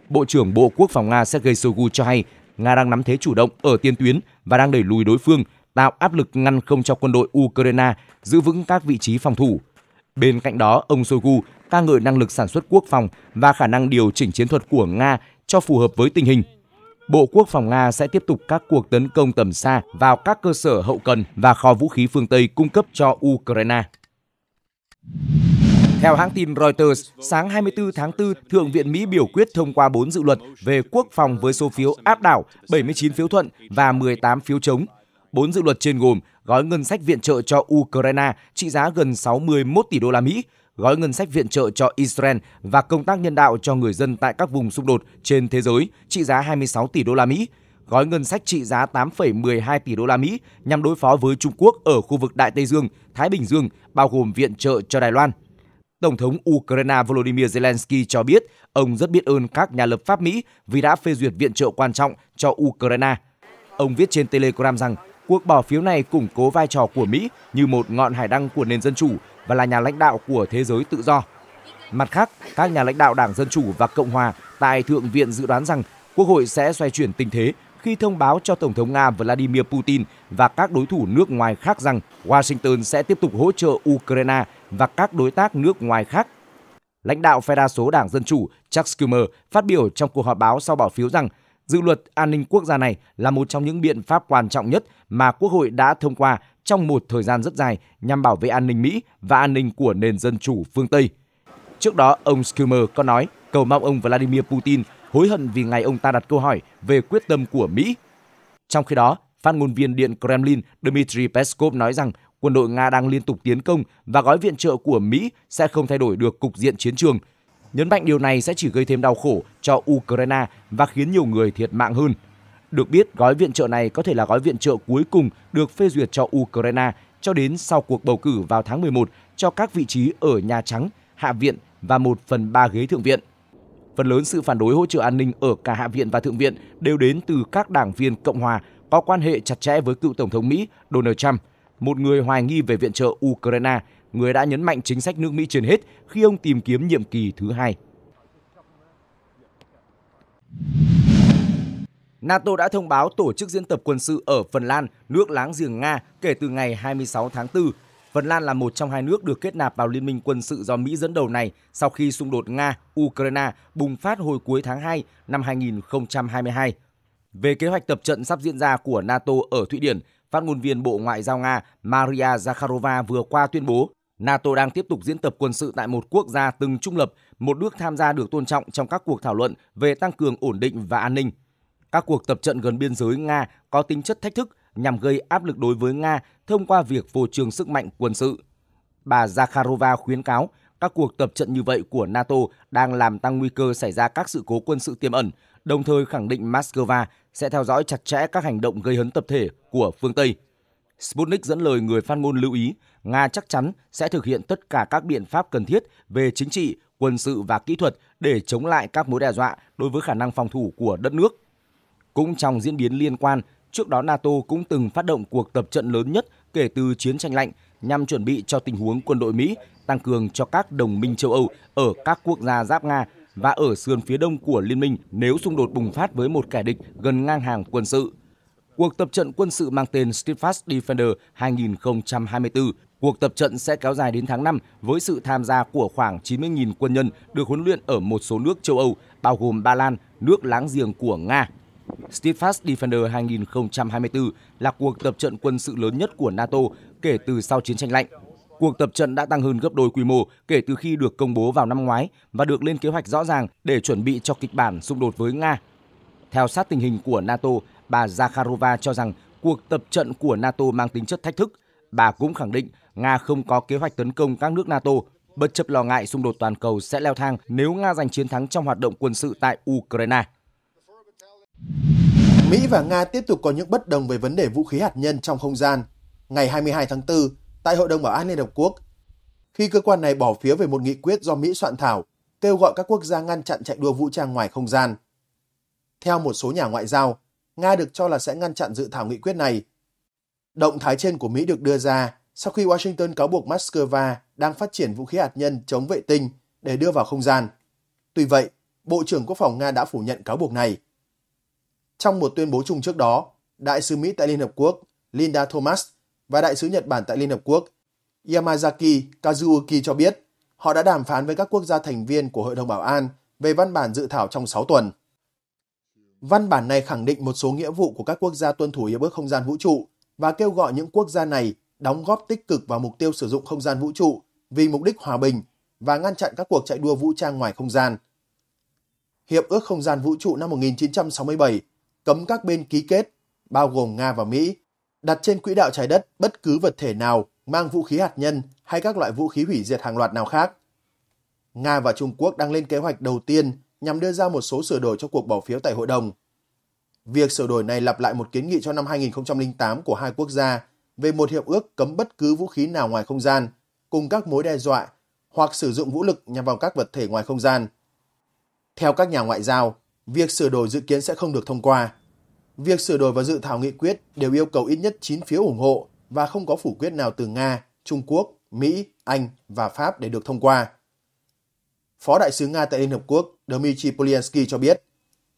Bộ trưởng Bộ Quốc phòng Nga Sergei Shoigu cho hay Nga đang nắm thế chủ động ở tiền tuyến và đang đẩy lùi đối phương, tạo áp lực ngăn không cho quân đội Ukraine giữ vững các vị trí phòng thủ. Bên cạnh đó, ông Shoigu ca ngợi năng lực sản xuất quốc phòng và khả năng điều chỉnh chiến thuật của Nga cho phù hợp với tình hình. Bộ Quốc phòng Nga sẽ tiếp tục các cuộc tấn công tầm xa vào các cơ sở hậu cần và kho vũ khí phương Tây cung cấp cho Ukraine. Theo hãng tin Reuters, sáng 24 tháng 4, Thượng viện Mỹ biểu quyết thông qua 4 dự luật về quốc phòng với số phiếu áp đảo 79 phiếu thuận và 18 phiếu chống. 4 dự luật trên gồm gói ngân sách viện trợ cho Ukraine trị giá gần 61 tỷ đô la Mỹ, gói ngân sách viện trợ cho Israel và công tác nhân đạo cho người dân tại các vùng xung đột trên thế giới trị giá 26 tỷ đô la Mỹ, gói ngân sách trị giá 8,12 tỷ đô la Mỹ nhằm đối phó với Trung Quốc ở khu vực Đại Tây Dương, Thái Bình Dương, bao gồm viện trợ cho Đài Loan. Tổng thống Ukraine Volodymyr Zelensky cho biết ông rất biết ơn các nhà lập pháp Mỹ vì đã phê duyệt viện trợ quan trọng cho Ukraine. Ông viết trên Telegram rằng cuộc bỏ phiếu này củng cố vai trò của Mỹ như một ngọn hải đăng của nền dân chủ và là nhà lãnh đạo của thế giới tự do. Mặt khác, các nhà lãnh đạo Đảng Dân Chủ và Cộng Hòa tại Thượng viện dự đoán rằng Quốc hội sẽ xoay chuyển tình thế khi thông báo cho Tổng thống Nga Vladimir Putin và các đối thủ nước ngoài khác rằng Washington sẽ tiếp tục hỗ trợ Ukraine và các đối tác nước ngoài khác. Lãnh đạo phe đa số Đảng Dân Chủ Chuck Schumer phát biểu trong cuộc họp báo sau bỏ phiếu rằng dự luật an ninh quốc gia này là một trong những biện pháp quan trọng nhất mà Quốc hội đã thông qua trong một thời gian rất dài nhằm bảo vệ an ninh Mỹ và an ninh của nền dân chủ phương Tây. Trước đó, ông Schumer có nói cầu mong ông Vladimir Putin hối hận vì ngày ông ta đặt câu hỏi về quyết tâm của Mỹ. Trong khi đó, phát ngôn viên Điện Kremlin Dmitry Peskov nói rằng quân đội Nga đang liên tục tiến công và gói viện trợ của Mỹ sẽ không thay đổi được cục diện chiến trường. Nhấn mạnh điều này sẽ chỉ gây thêm đau khổ cho Ukraine và khiến nhiều người thiệt mạng hơn. Được biết, gói viện trợ này có thể là gói viện trợ cuối cùng được phê duyệt cho Ukraine cho đến sau cuộc bầu cử vào tháng 11 cho các vị trí ở Nhà Trắng, Hạ viện và 1 phần 3 ghế Thượng viện. Phần lớn sự phản đối hỗ trợ an ninh ở cả Hạ viện và Thượng viện đều đến từ các đảng viên Cộng hòa có quan hệ chặt chẽ với cựu Tổng thống Mỹ Donald Trump, một người hoài nghi về viện trợ Ukraine, người đã nhấn mạnh chính sách nước Mỹ trên hết khi ông tìm kiếm nhiệm kỳ thứ hai. NATO đã thông báo tổ chức diễn tập quân sự ở Phần Lan, nước láng giềng Nga kể từ ngày 26 tháng 4 Phần Lan là một trong hai nước được kết nạp vào liên minh quân sự do Mỹ dẫn đầu này sau khi xung đột Nga-Ukraine bùng phát hồi cuối tháng 2 năm 2022. Về kế hoạch tập trận sắp diễn ra của NATO ở Thụy Điển, phát ngôn viên Bộ Ngoại giao Nga Maria Zakharova vừa qua tuyên bố NATO đang tiếp tục diễn tập quân sự tại một quốc gia từng trung lập, một nước tham gia được tôn trọng trong các cuộc thảo luận về tăng cường ổn định và an ninh. Các cuộc tập trận gần biên giới Nga có tính chất thách thức nhằm gây áp lực đối với Nga thông qua việc phô trương sức mạnh quân sự. Bà Zakharova khuyến cáo các cuộc tập trận như vậy của NATO đang làm tăng nguy cơ xảy ra các sự cố quân sự tiềm ẩn, đồng thời khẳng định Moscow sẽ theo dõi chặt chẽ các hành động gây hấn tập thể của phương Tây. Sputnik dẫn lời người phát ngôn lưu ý, Nga chắc chắn sẽ thực hiện tất cả các biện pháp cần thiết về chính trị, quân sự và kỹ thuật để chống lại các mối đe dọa đối với khả năng phòng thủ của đất nước. Cũng trong diễn biến liên quan, Trước đó NATO cũng từng phát động cuộc tập trận lớn nhất kể từ chiến tranh lạnh nhằm chuẩn bị cho tình huống quân đội Mỹ tăng cường cho các đồng minh châu Âu ở các quốc gia giáp Nga và ở sườn phía đông của liên minh nếu xung đột bùng phát với một kẻ địch gần ngang hàng quân sự. Cuộc tập trận quân sự mang tên Steadfast Defender 2024 Cuộc tập trận sẽ kéo dài đến tháng 5 với sự tham gia của khoảng 90.000 quân nhân được huấn luyện ở một số nước châu Âu, bao gồm Ba Lan, nước láng giềng của Nga, Steadfast Defender 2024 là cuộc tập trận quân sự lớn nhất của NATO kể từ sau chiến tranh lạnh. Cuộc tập trận đã tăng hơn gấp đôi quy mô kể từ khi được công bố vào năm ngoái và được lên kế hoạch rõ ràng để chuẩn bị cho kịch bản xung đột với Nga. Theo sát tình hình của NATO, bà Zakharova cho rằng cuộc tập trận của NATO mang tính chất thách thức. Bà cũng khẳng định Nga không có kế hoạch tấn công các nước NATO, bất chấp lo ngại xung đột toàn cầu sẽ leo thang nếu Nga giành chiến thắng trong hoạt động quân sự tại Ukraine. Mỹ và Nga tiếp tục có những bất đồng về vấn đề vũ khí hạt nhân trong không gian. Ngày 22 tháng 4, tại Hội đồng Bảo an Liên Hợp Quốc, khi cơ quan này bỏ phiếu về một nghị quyết do Mỹ soạn thảo kêu gọi các quốc gia ngăn chặn chạy đua vũ trang ngoài không gian. Theo một số nhà ngoại giao, Nga được cho là sẽ ngăn chặn dự thảo nghị quyết này. Động thái trên của Mỹ được đưa ra sau khi Washington cáo buộc Moscow đang phát triển vũ khí hạt nhân chống vệ tinh để đưa vào không gian. Tuy vậy, Bộ trưởng Quốc phòng Nga đã phủ nhận cáo buộc này. Trong một tuyên bố chung trước đó, Đại sứ Mỹ tại Liên Hợp Quốc Linda Thomas và Đại sứ Nhật Bản tại Liên Hợp Quốc Yamazaki Kazuoki cho biết họ đã đàm phán với các quốc gia thành viên của Hội đồng Bảo an về văn bản dự thảo trong 6 tuần. Văn bản này khẳng định một số nghĩa vụ của các quốc gia tuân thủ Hiệp ước Không gian Vũ trụ và kêu gọi những quốc gia này đóng góp tích cực vào mục tiêu sử dụng không gian vũ trụ vì mục đích hòa bình và ngăn chặn các cuộc chạy đua vũ trang ngoài không gian. Hiệp ước Không gian Vũ trụ năm 1967 cấm các bên ký kết, bao gồm Nga và Mỹ, đặt trên quỹ đạo trái đất bất cứ vật thể nào mang vũ khí hạt nhân hay các loại vũ khí hủy diệt hàng loạt nào khác. Nga và Trung Quốc đang lên kế hoạch đầu tiên nhằm đưa ra một số sửa đổi cho cuộc bỏ phiếu tại hội đồng. Việc sửa đổi này lặp lại một kiến nghị cho năm 2008 của hai quốc gia về một hiệp ước cấm bất cứ vũ khí nào ngoài không gian, cùng các mối đe dọa hoặc sử dụng vũ lực nhằm vào các vật thể ngoài không gian. Theo các nhà ngoại giao, việc sửa đổi dự kiến sẽ không được thông qua việc sửa đổi và dự thảo nghị quyết đều yêu cầu ít nhất 9 phiếu ủng hộ và không có phủ quyết nào từ Nga, Trung Quốc, Mỹ, Anh và Pháp để được thông qua. Phó đại sứ Nga tại Liên Hợp Quốc Dmitry Polyansky cho biết,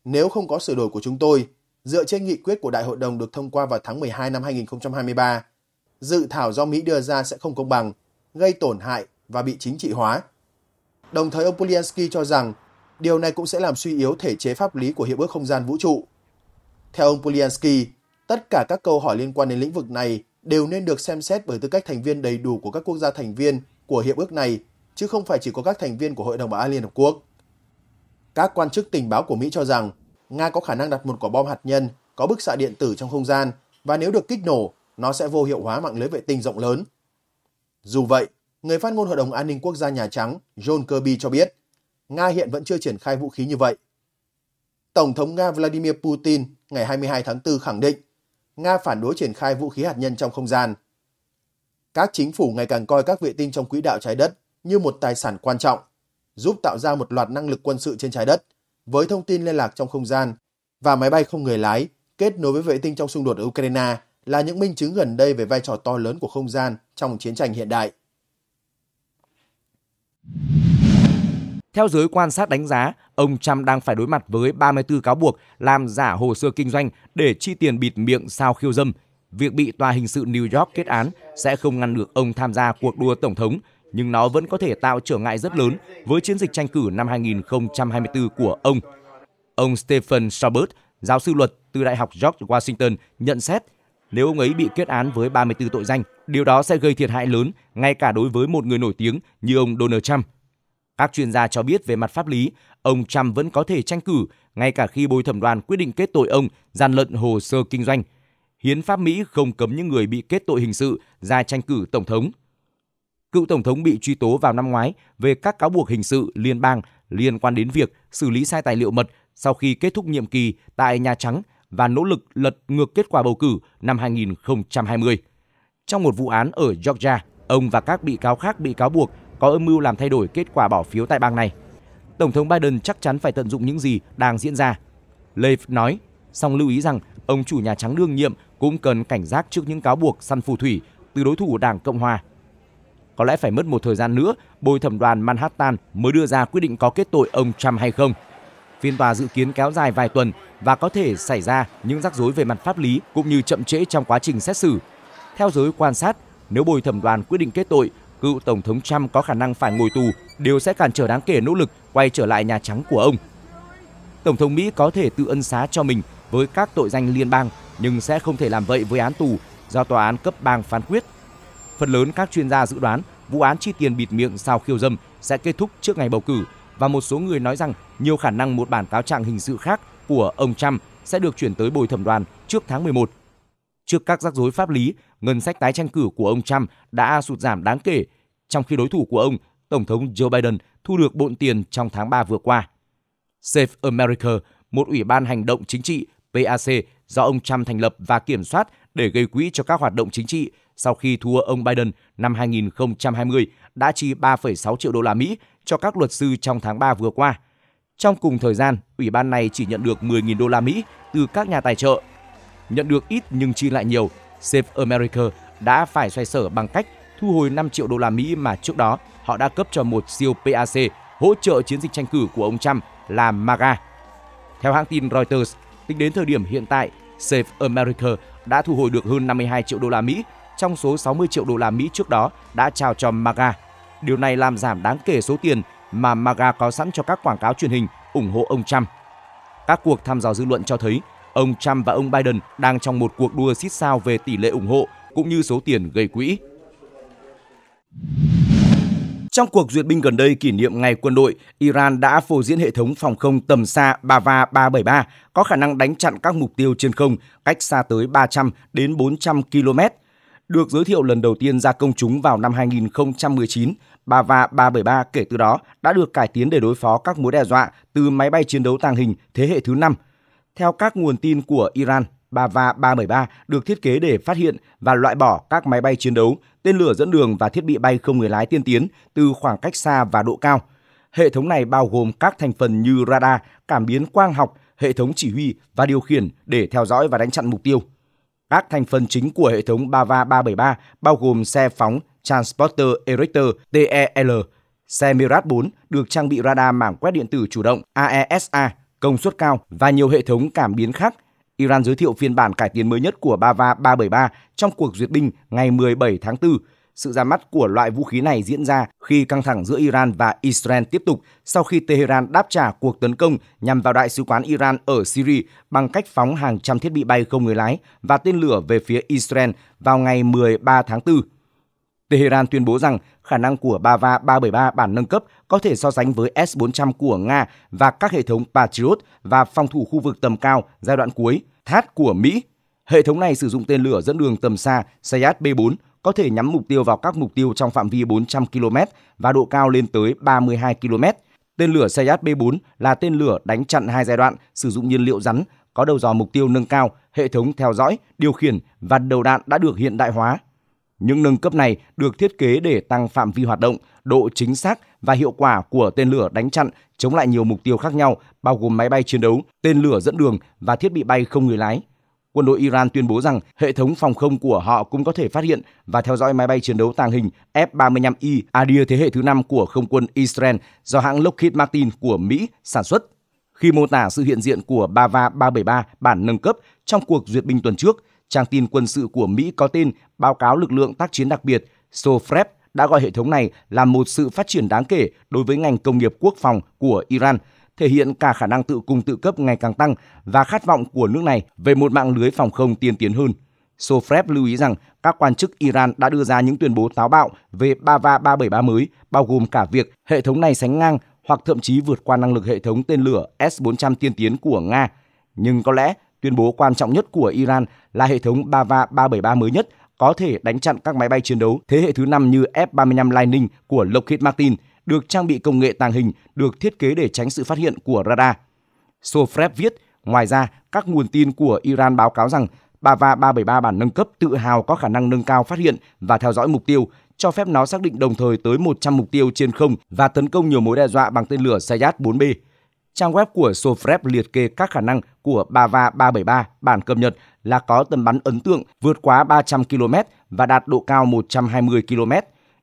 nếu không có sửa đổi của chúng tôi, dựa trên nghị quyết của Đại hội đồng được thông qua vào tháng 12 năm 2023, dự thảo do Mỹ đưa ra sẽ không công bằng, gây tổn hại và bị chính trị hóa. Đồng thời ông Polyansky cho rằng điều này cũng sẽ làm suy yếu thể chế pháp lý của Hiệp ước Không gian Vũ trụ theo ông Poliansky, tất cả các câu hỏi liên quan đến lĩnh vực này đều nên được xem xét bởi tư cách thành viên đầy đủ của các quốc gia thành viên của hiệp ước này, chứ không phải chỉ có các thành viên của Hội đồng Bảo an Liên Hợp Quốc. Các quan chức tình báo của Mỹ cho rằng Nga có khả năng đặt một quả bom hạt nhân có bức xạ điện tử trong không gian và nếu được kích nổ, nó sẽ vô hiệu hóa mạng lưới vệ tinh rộng lớn. Dù vậy, người phát ngôn Hội đồng An ninh Quốc gia Nhà Trắng John Kirby cho biết, Nga hiện vẫn chưa triển khai vũ khí như vậy. Tổng thống Nga Vladimir Putin ngày 22 tháng 4 khẳng định Nga phản đối triển khai vũ khí hạt nhân trong không gian. Các chính phủ ngày càng coi các vệ tinh trong quỹ đạo trái đất như một tài sản quan trọng, giúp tạo ra một loạt năng lực quân sự trên trái đất với thông tin liên lạc trong không gian và máy bay không người lái kết nối với vệ tinh trong xung đột ở Ukraine là những minh chứng gần đây về vai trò to lớn của không gian trong chiến tranh hiện đại. Theo giới quan sát đánh giá, ông Trump đang phải đối mặt với 34 cáo buộc làm giả hồ sơ kinh doanh để chi tiền bịt miệng sao khiêu dâm. Việc bị tòa hình sự New York kết án sẽ không ngăn được ông tham gia cuộc đua tổng thống, nhưng nó vẫn có thể tạo trở ngại rất lớn với chiến dịch tranh cử năm 2024 của ông. Ông Stephen Schwartz, giáo sư luật từ Đại học George Washington, nhận xét nếu ông ấy bị kết án với 34 tội danh, điều đó sẽ gây thiệt hại lớn ngay cả đối với một người nổi tiếng như ông Donald Trump. Các chuyên gia cho biết về mặt pháp lý, ông Trump vẫn có thể tranh cử ngay cả khi bồi thẩm đoàn quyết định kết tội ông gian lận hồ sơ kinh doanh. Hiến pháp Mỹ không cấm những người bị kết tội hình sự ra tranh cử tổng thống. Cựu tổng thống bị truy tố vào năm ngoái về các cáo buộc hình sự liên bang liên quan đến việc xử lý sai tài liệu mật sau khi kết thúc nhiệm kỳ tại Nhà Trắng và nỗ lực lật ngược kết quả bầu cử năm 2020. Trong một vụ án ở Georgia, ông và các bị cáo khác bị cáo buộc có âm mưu làm thay đổi kết quả bỏ phiếu tại bang này. Tổng thống Biden chắc chắn phải tận dụng những gì đang diễn ra. Leif nói, song lưu ý rằng ông chủ Nhà Trắng đương nhiệm cũng cần cảnh giác trước những cáo buộc săn phù thủy từ đối thủ Đảng Cộng Hòa. Có lẽ phải mất một thời gian nữa, bồi thẩm đoàn Manhattan mới đưa ra quyết định có kết tội ông Trump hay không. Phiên tòa dự kiến kéo dài vài tuần và có thể xảy ra những rắc rối về mặt pháp lý cũng như chậm trễ trong quá trình xét xử. Theo giới quan sát, nếu bồi thẩm đoàn quyết định kết tội, cựu Tổng thống Trump có khả năng phải ngồi tù, đều sẽ cản trở đáng kể nỗ lực quay trở lại Nhà Trắng của ông. Tổng thống Mỹ có thể tự ân xá cho mình với các tội danh liên bang nhưng sẽ không thể làm vậy với án tù do tòa án cấp bang phán quyết. Phần lớn các chuyên gia dự đoán vụ án chi tiền bịt miệng sau khiêu dâm sẽ kết thúc trước ngày bầu cử và một số người nói rằng nhiều khả năng một bản cáo trạng hình sự khác của ông Trump sẽ được chuyển tới bồi thẩm đoàn trước tháng 11. Trước các rắc rối pháp lý ngân sách tái tranh cử của ông Trump đã sụt giảm đáng kể, trong khi đối thủ của ông, Tổng thống Joe Biden, thu được bộn tiền trong tháng 3 vừa qua. Save America, một ủy ban hành động chính trị PAC do ông Trump thành lập và kiểm soát để gây quỹ cho các hoạt động chính trị sau khi thua ông Biden năm 2020 đã chi 3,6 triệu đô la Mỹ cho các luật sư trong tháng 3 vừa qua. Trong cùng thời gian, ủy ban này chỉ nhận được 10.000 đô la Mỹ từ các nhà tài trợ. Nhận được ít nhưng chi lại nhiều, Save America đã phải xoay sở bằng cách thu hồi 5 triệu đô la Mỹ mà trước đó họ đã cấp cho một siêu PAC hỗ trợ chiến dịch tranh cử của ông Trump là MAGA. Theo hãng tin Reuters, tính đến thời điểm hiện tại, Save America đã thu hồi được hơn 52 triệu đô la Mỹ trong số 60 triệu đô la Mỹ trước đó đã trao cho MAGA. Điều này làm giảm đáng kể số tiền mà MAGA có sẵn cho các quảng cáo truyền hình ủng hộ ông Trump. Các cuộc thăm dò dư luận cho thấy ông Trump và ông Biden đang trong một cuộc đua xít sao về tỷ lệ ủng hộ cũng như số tiền gây quỹ. Trong cuộc duyệt binh gần đây kỷ niệm ngày quân đội, Iran đã phô diễn hệ thống phòng không tầm xa Bava 373 có khả năng đánh chặn các mục tiêu trên không cách xa tới 300 đến 400 km. Được giới thiệu lần đầu tiên ra công chúng vào năm 2019, Bava 373 kể từ đó đã được cải tiến để đối phó các mối đe dọa từ máy bay chiến đấu tàng hình thế hệ thứ 5 theo các nguồn tin của Iran, Bava 373 được thiết kế để phát hiện và loại bỏ các máy bay chiến đấu, tên lửa dẫn đường và thiết bị bay không người lái tiên tiến từ khoảng cách xa và độ cao. Hệ thống này bao gồm các thành phần như radar, cảm biến quang học, hệ thống chỉ huy và điều khiển để theo dõi và đánh chặn mục tiêu. Các thành phần chính của hệ thống Bava 373 bao gồm xe phóng Transporter Erector TEL, xe Mirage 4 được trang bị radar mảng quét điện tử chủ động AESA e công suất cao và nhiều hệ thống cảm biến khác. Iran giới thiệu phiên bản cải tiến mới nhất của Bava 373 trong cuộc duyệt binh ngày 17 tháng 4. Sự ra mắt của loại vũ khí này diễn ra khi căng thẳng giữa Iran và Israel tiếp tục sau khi Tehran đáp trả cuộc tấn công nhằm vào đại sứ quán Iran ở Syria bằng cách phóng hàng trăm thiết bị bay không người lái và tên lửa về phía Israel vào ngày 13 tháng 4. Tehran tuyên bố rằng khả năng của Bava 373 bản nâng cấp có thể so sánh với S-400 của Nga và các hệ thống Patriot và phòng thủ khu vực tầm cao giai đoạn cuối THAAD của Mỹ. Hệ thống này sử dụng tên lửa dẫn đường tầm xa Sayat B-4 có thể nhắm mục tiêu vào các mục tiêu trong phạm vi 400 km và độ cao lên tới 32 km. Tên lửa Sayat B-4 là tên lửa đánh chặn hai giai đoạn sử dụng nhiên liệu rắn, có đầu dò mục tiêu nâng cao, hệ thống theo dõi, điều khiển và đầu đạn đã được hiện đại hóa những nâng cấp này được thiết kế để tăng phạm vi hoạt động, độ chính xác và hiệu quả của tên lửa đánh chặn chống lại nhiều mục tiêu khác nhau, bao gồm máy bay chiến đấu, tên lửa dẫn đường và thiết bị bay không người lái. Quân đội Iran tuyên bố rằng hệ thống phòng không của họ cũng có thể phát hiện và theo dõi máy bay chiến đấu tàng hình F-35I Adir thế hệ thứ 5 của không quân Israel do hãng Lockheed Martin của Mỹ sản xuất. Khi mô tả sự hiện diện của Bava 373 bản nâng cấp trong cuộc duyệt binh tuần trước, Trang tin quân sự của Mỹ có tên Báo cáo lực lượng tác chiến đặc biệt SOFREP đã gọi hệ thống này là một sự phát triển đáng kể đối với ngành công nghiệp quốc phòng của Iran, thể hiện cả khả năng tự cung tự cấp ngày càng tăng và khát vọng của nước này về một mạng lưới phòng không tiên tiến hơn. Sofrep lưu ý rằng các quan chức Iran đã đưa ra những tuyên bố táo bạo về Bava 373 mới, bao gồm cả việc hệ thống này sánh ngang hoặc thậm chí vượt qua năng lực hệ thống tên lửa S-400 tiên tiến của Nga. Nhưng có lẽ Tuyên bố quan trọng nhất của Iran là hệ thống Bava 373 mới nhất có thể đánh chặn các máy bay chiến đấu thế hệ thứ 5 như F-35 Lightning của Lockheed Martin, được trang bị công nghệ tàng hình, được thiết kế để tránh sự phát hiện của radar. Sofrev viết, ngoài ra, các nguồn tin của Iran báo cáo rằng Bava 373 bản nâng cấp tự hào có khả năng nâng cao phát hiện và theo dõi mục tiêu, cho phép nó xác định đồng thời tới 100 mục tiêu trên không và tấn công nhiều mối đe dọa bằng tên lửa Sayat 4B. Trang web của Sofrep liệt kê các khả năng của Bava 373 bản cập nhật là có tầm bắn ấn tượng vượt quá 300 km và đạt độ cao 120 km.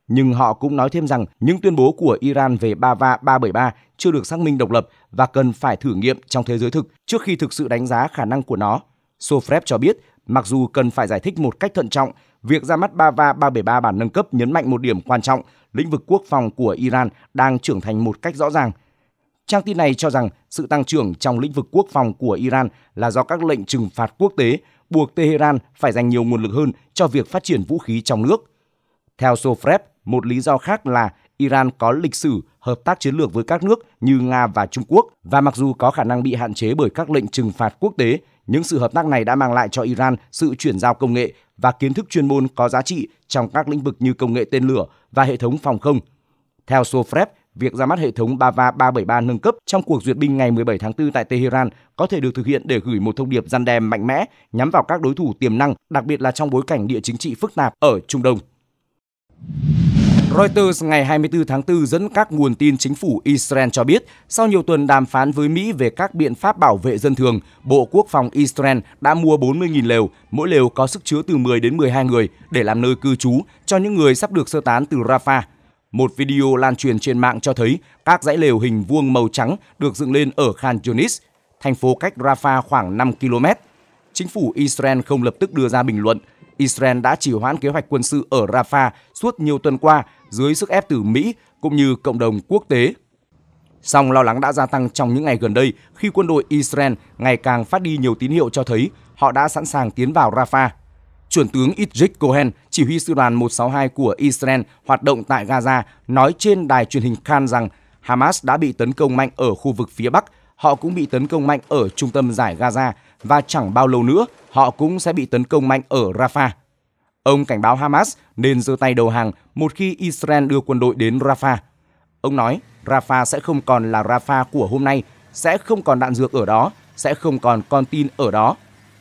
Nhưng họ cũng nói thêm rằng những tuyên bố của Iran về Bava 373 chưa được xác minh độc lập và cần phải thử nghiệm trong thế giới thực trước khi thực sự đánh giá khả năng của nó. Sofrep cho biết, mặc dù cần phải giải thích một cách thận trọng, việc ra mắt Bava 373 bản nâng cấp nhấn mạnh một điểm quan trọng, lĩnh vực quốc phòng của Iran đang trưởng thành một cách rõ ràng – Trang tin này cho rằng sự tăng trưởng trong lĩnh vực quốc phòng của Iran là do các lệnh trừng phạt quốc tế buộc Tehran phải dành nhiều nguồn lực hơn cho việc phát triển vũ khí trong nước. Theo Sofrep, một lý do khác là Iran có lịch sử hợp tác chiến lược với các nước như Nga và Trung Quốc và mặc dù có khả năng bị hạn chế bởi các lệnh trừng phạt quốc tế, những sự hợp tác này đã mang lại cho Iran sự chuyển giao công nghệ và kiến thức chuyên môn có giá trị trong các lĩnh vực như công nghệ tên lửa và hệ thống phòng không. Theo Sofrep, việc ra mắt hệ thống Bava 373 nâng cấp trong cuộc duyệt binh ngày 17 tháng 4 tại Tehran có thể được thực hiện để gửi một thông điệp gian đe mạnh mẽ nhắm vào các đối thủ tiềm năng, đặc biệt là trong bối cảnh địa chính trị phức tạp ở Trung Đông. Reuters ngày 24 tháng 4 dẫn các nguồn tin chính phủ Israel cho biết, sau nhiều tuần đàm phán với Mỹ về các biện pháp bảo vệ dân thường, Bộ Quốc phòng Israel đã mua 40.000 lều, mỗi lều có sức chứa từ 10 đến 12 người để làm nơi cư trú cho những người sắp được sơ tán từ Rafah. Một video lan truyền trên mạng cho thấy các dãy lều hình vuông màu trắng được dựng lên ở Khan Yunis, thành phố cách Rafah khoảng 5 km. Chính phủ Israel không lập tức đưa ra bình luận. Israel đã trì hoãn kế hoạch quân sự ở Rafah suốt nhiều tuần qua dưới sức ép từ Mỹ cũng như cộng đồng quốc tế. Song lo lắng đã gia tăng trong những ngày gần đây khi quân đội Israel ngày càng phát đi nhiều tín hiệu cho thấy họ đã sẵn sàng tiến vào Rafah. Chuẩn tướng Itzik Cohen, chỉ huy sư đoàn 162 của Israel hoạt động tại Gaza, nói trên đài truyền hình Khan rằng Hamas đã bị tấn công mạnh ở khu vực phía Bắc, họ cũng bị tấn công mạnh ở trung tâm giải Gaza và chẳng bao lâu nữa họ cũng sẽ bị tấn công mạnh ở Rafah. Ông cảnh báo Hamas nên giơ tay đầu hàng một khi Israel đưa quân đội đến Rafah. Ông nói Rafah sẽ không còn là Rafah của hôm nay, sẽ không còn đạn dược ở đó, sẽ không còn con tin ở đó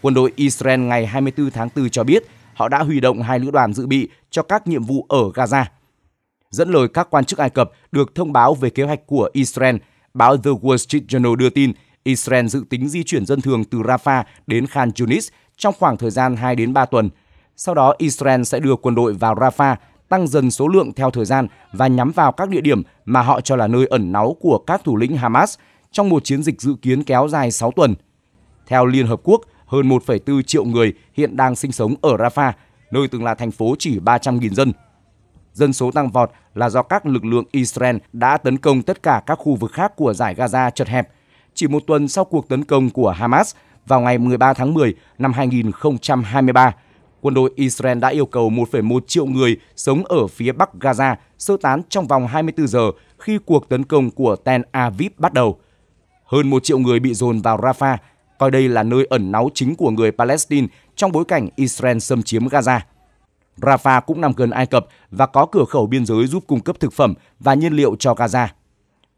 Quân đội Israel ngày 24 tháng 4 cho biết họ đã huy động hai lữ đoàn dự bị cho các nhiệm vụ ở Gaza. Dẫn lời các quan chức Ai Cập được thông báo về kế hoạch của Israel, báo The Wall Street Journal đưa tin Israel dự tính di chuyển dân thường từ Rafah đến Khan Yunis trong khoảng thời gian 2 đến 3 tuần. Sau đó, Israel sẽ đưa quân đội vào Rafah, tăng dần số lượng theo thời gian và nhắm vào các địa điểm mà họ cho là nơi ẩn náu của các thủ lĩnh Hamas trong một chiến dịch dự kiến kéo dài 6 tuần. Theo Liên Hợp Quốc, hơn 1,4 triệu người hiện đang sinh sống ở Rafah, nơi từng là thành phố chỉ 300.000 dân. Dân số tăng vọt là do các lực lượng Israel đã tấn công tất cả các khu vực khác của giải Gaza chật hẹp. Chỉ một tuần sau cuộc tấn công của Hamas vào ngày 13 tháng 10 năm 2023, quân đội Israel đã yêu cầu 1,1 triệu người sống ở phía bắc Gaza sơ tán trong vòng 24 giờ khi cuộc tấn công của Tel Aviv bắt đầu. Hơn 1 triệu người bị dồn vào Rafah coi đây là nơi ẩn náu chính của người Palestine trong bối cảnh Israel xâm chiếm Gaza. Rafah cũng nằm gần Ai Cập và có cửa khẩu biên giới giúp cung cấp thực phẩm và nhiên liệu cho Gaza.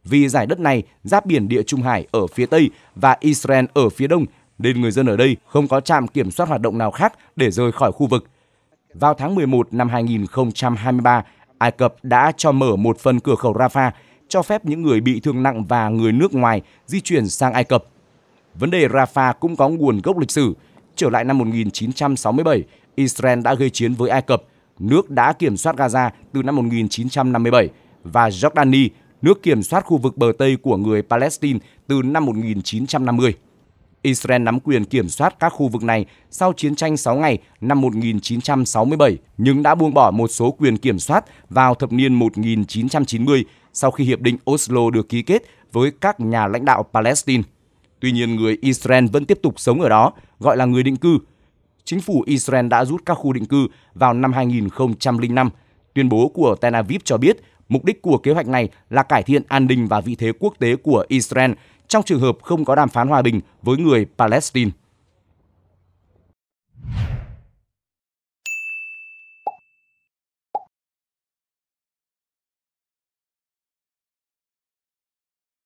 Vì giải đất này giáp biển Địa Trung Hải ở phía Tây và Israel ở phía Đông, nên người dân ở đây không có trạm kiểm soát hoạt động nào khác để rời khỏi khu vực. Vào tháng 11 năm 2023, Ai Cập đã cho mở một phần cửa khẩu Rafah, cho phép những người bị thương nặng và người nước ngoài di chuyển sang Ai Cập Vấn đề Rafah cũng có nguồn gốc lịch sử. Trở lại năm 1967, Israel đã gây chiến với Ai Cập, nước đã kiểm soát Gaza từ năm 1957, và Jordani, nước kiểm soát khu vực bờ Tây của người Palestine từ năm 1950. Israel nắm quyền kiểm soát các khu vực này sau chiến tranh 6 ngày năm 1967, nhưng đã buông bỏ một số quyền kiểm soát vào thập niên 1990 sau khi Hiệp định Oslo được ký kết với các nhà lãnh đạo Palestine. Tuy nhiên, người Israel vẫn tiếp tục sống ở đó, gọi là người định cư. Chính phủ Israel đã rút các khu định cư vào năm 2005. Tuyên bố của Tel Aviv cho biết mục đích của kế hoạch này là cải thiện an ninh và vị thế quốc tế của Israel trong trường hợp không có đàm phán hòa bình với người Palestine.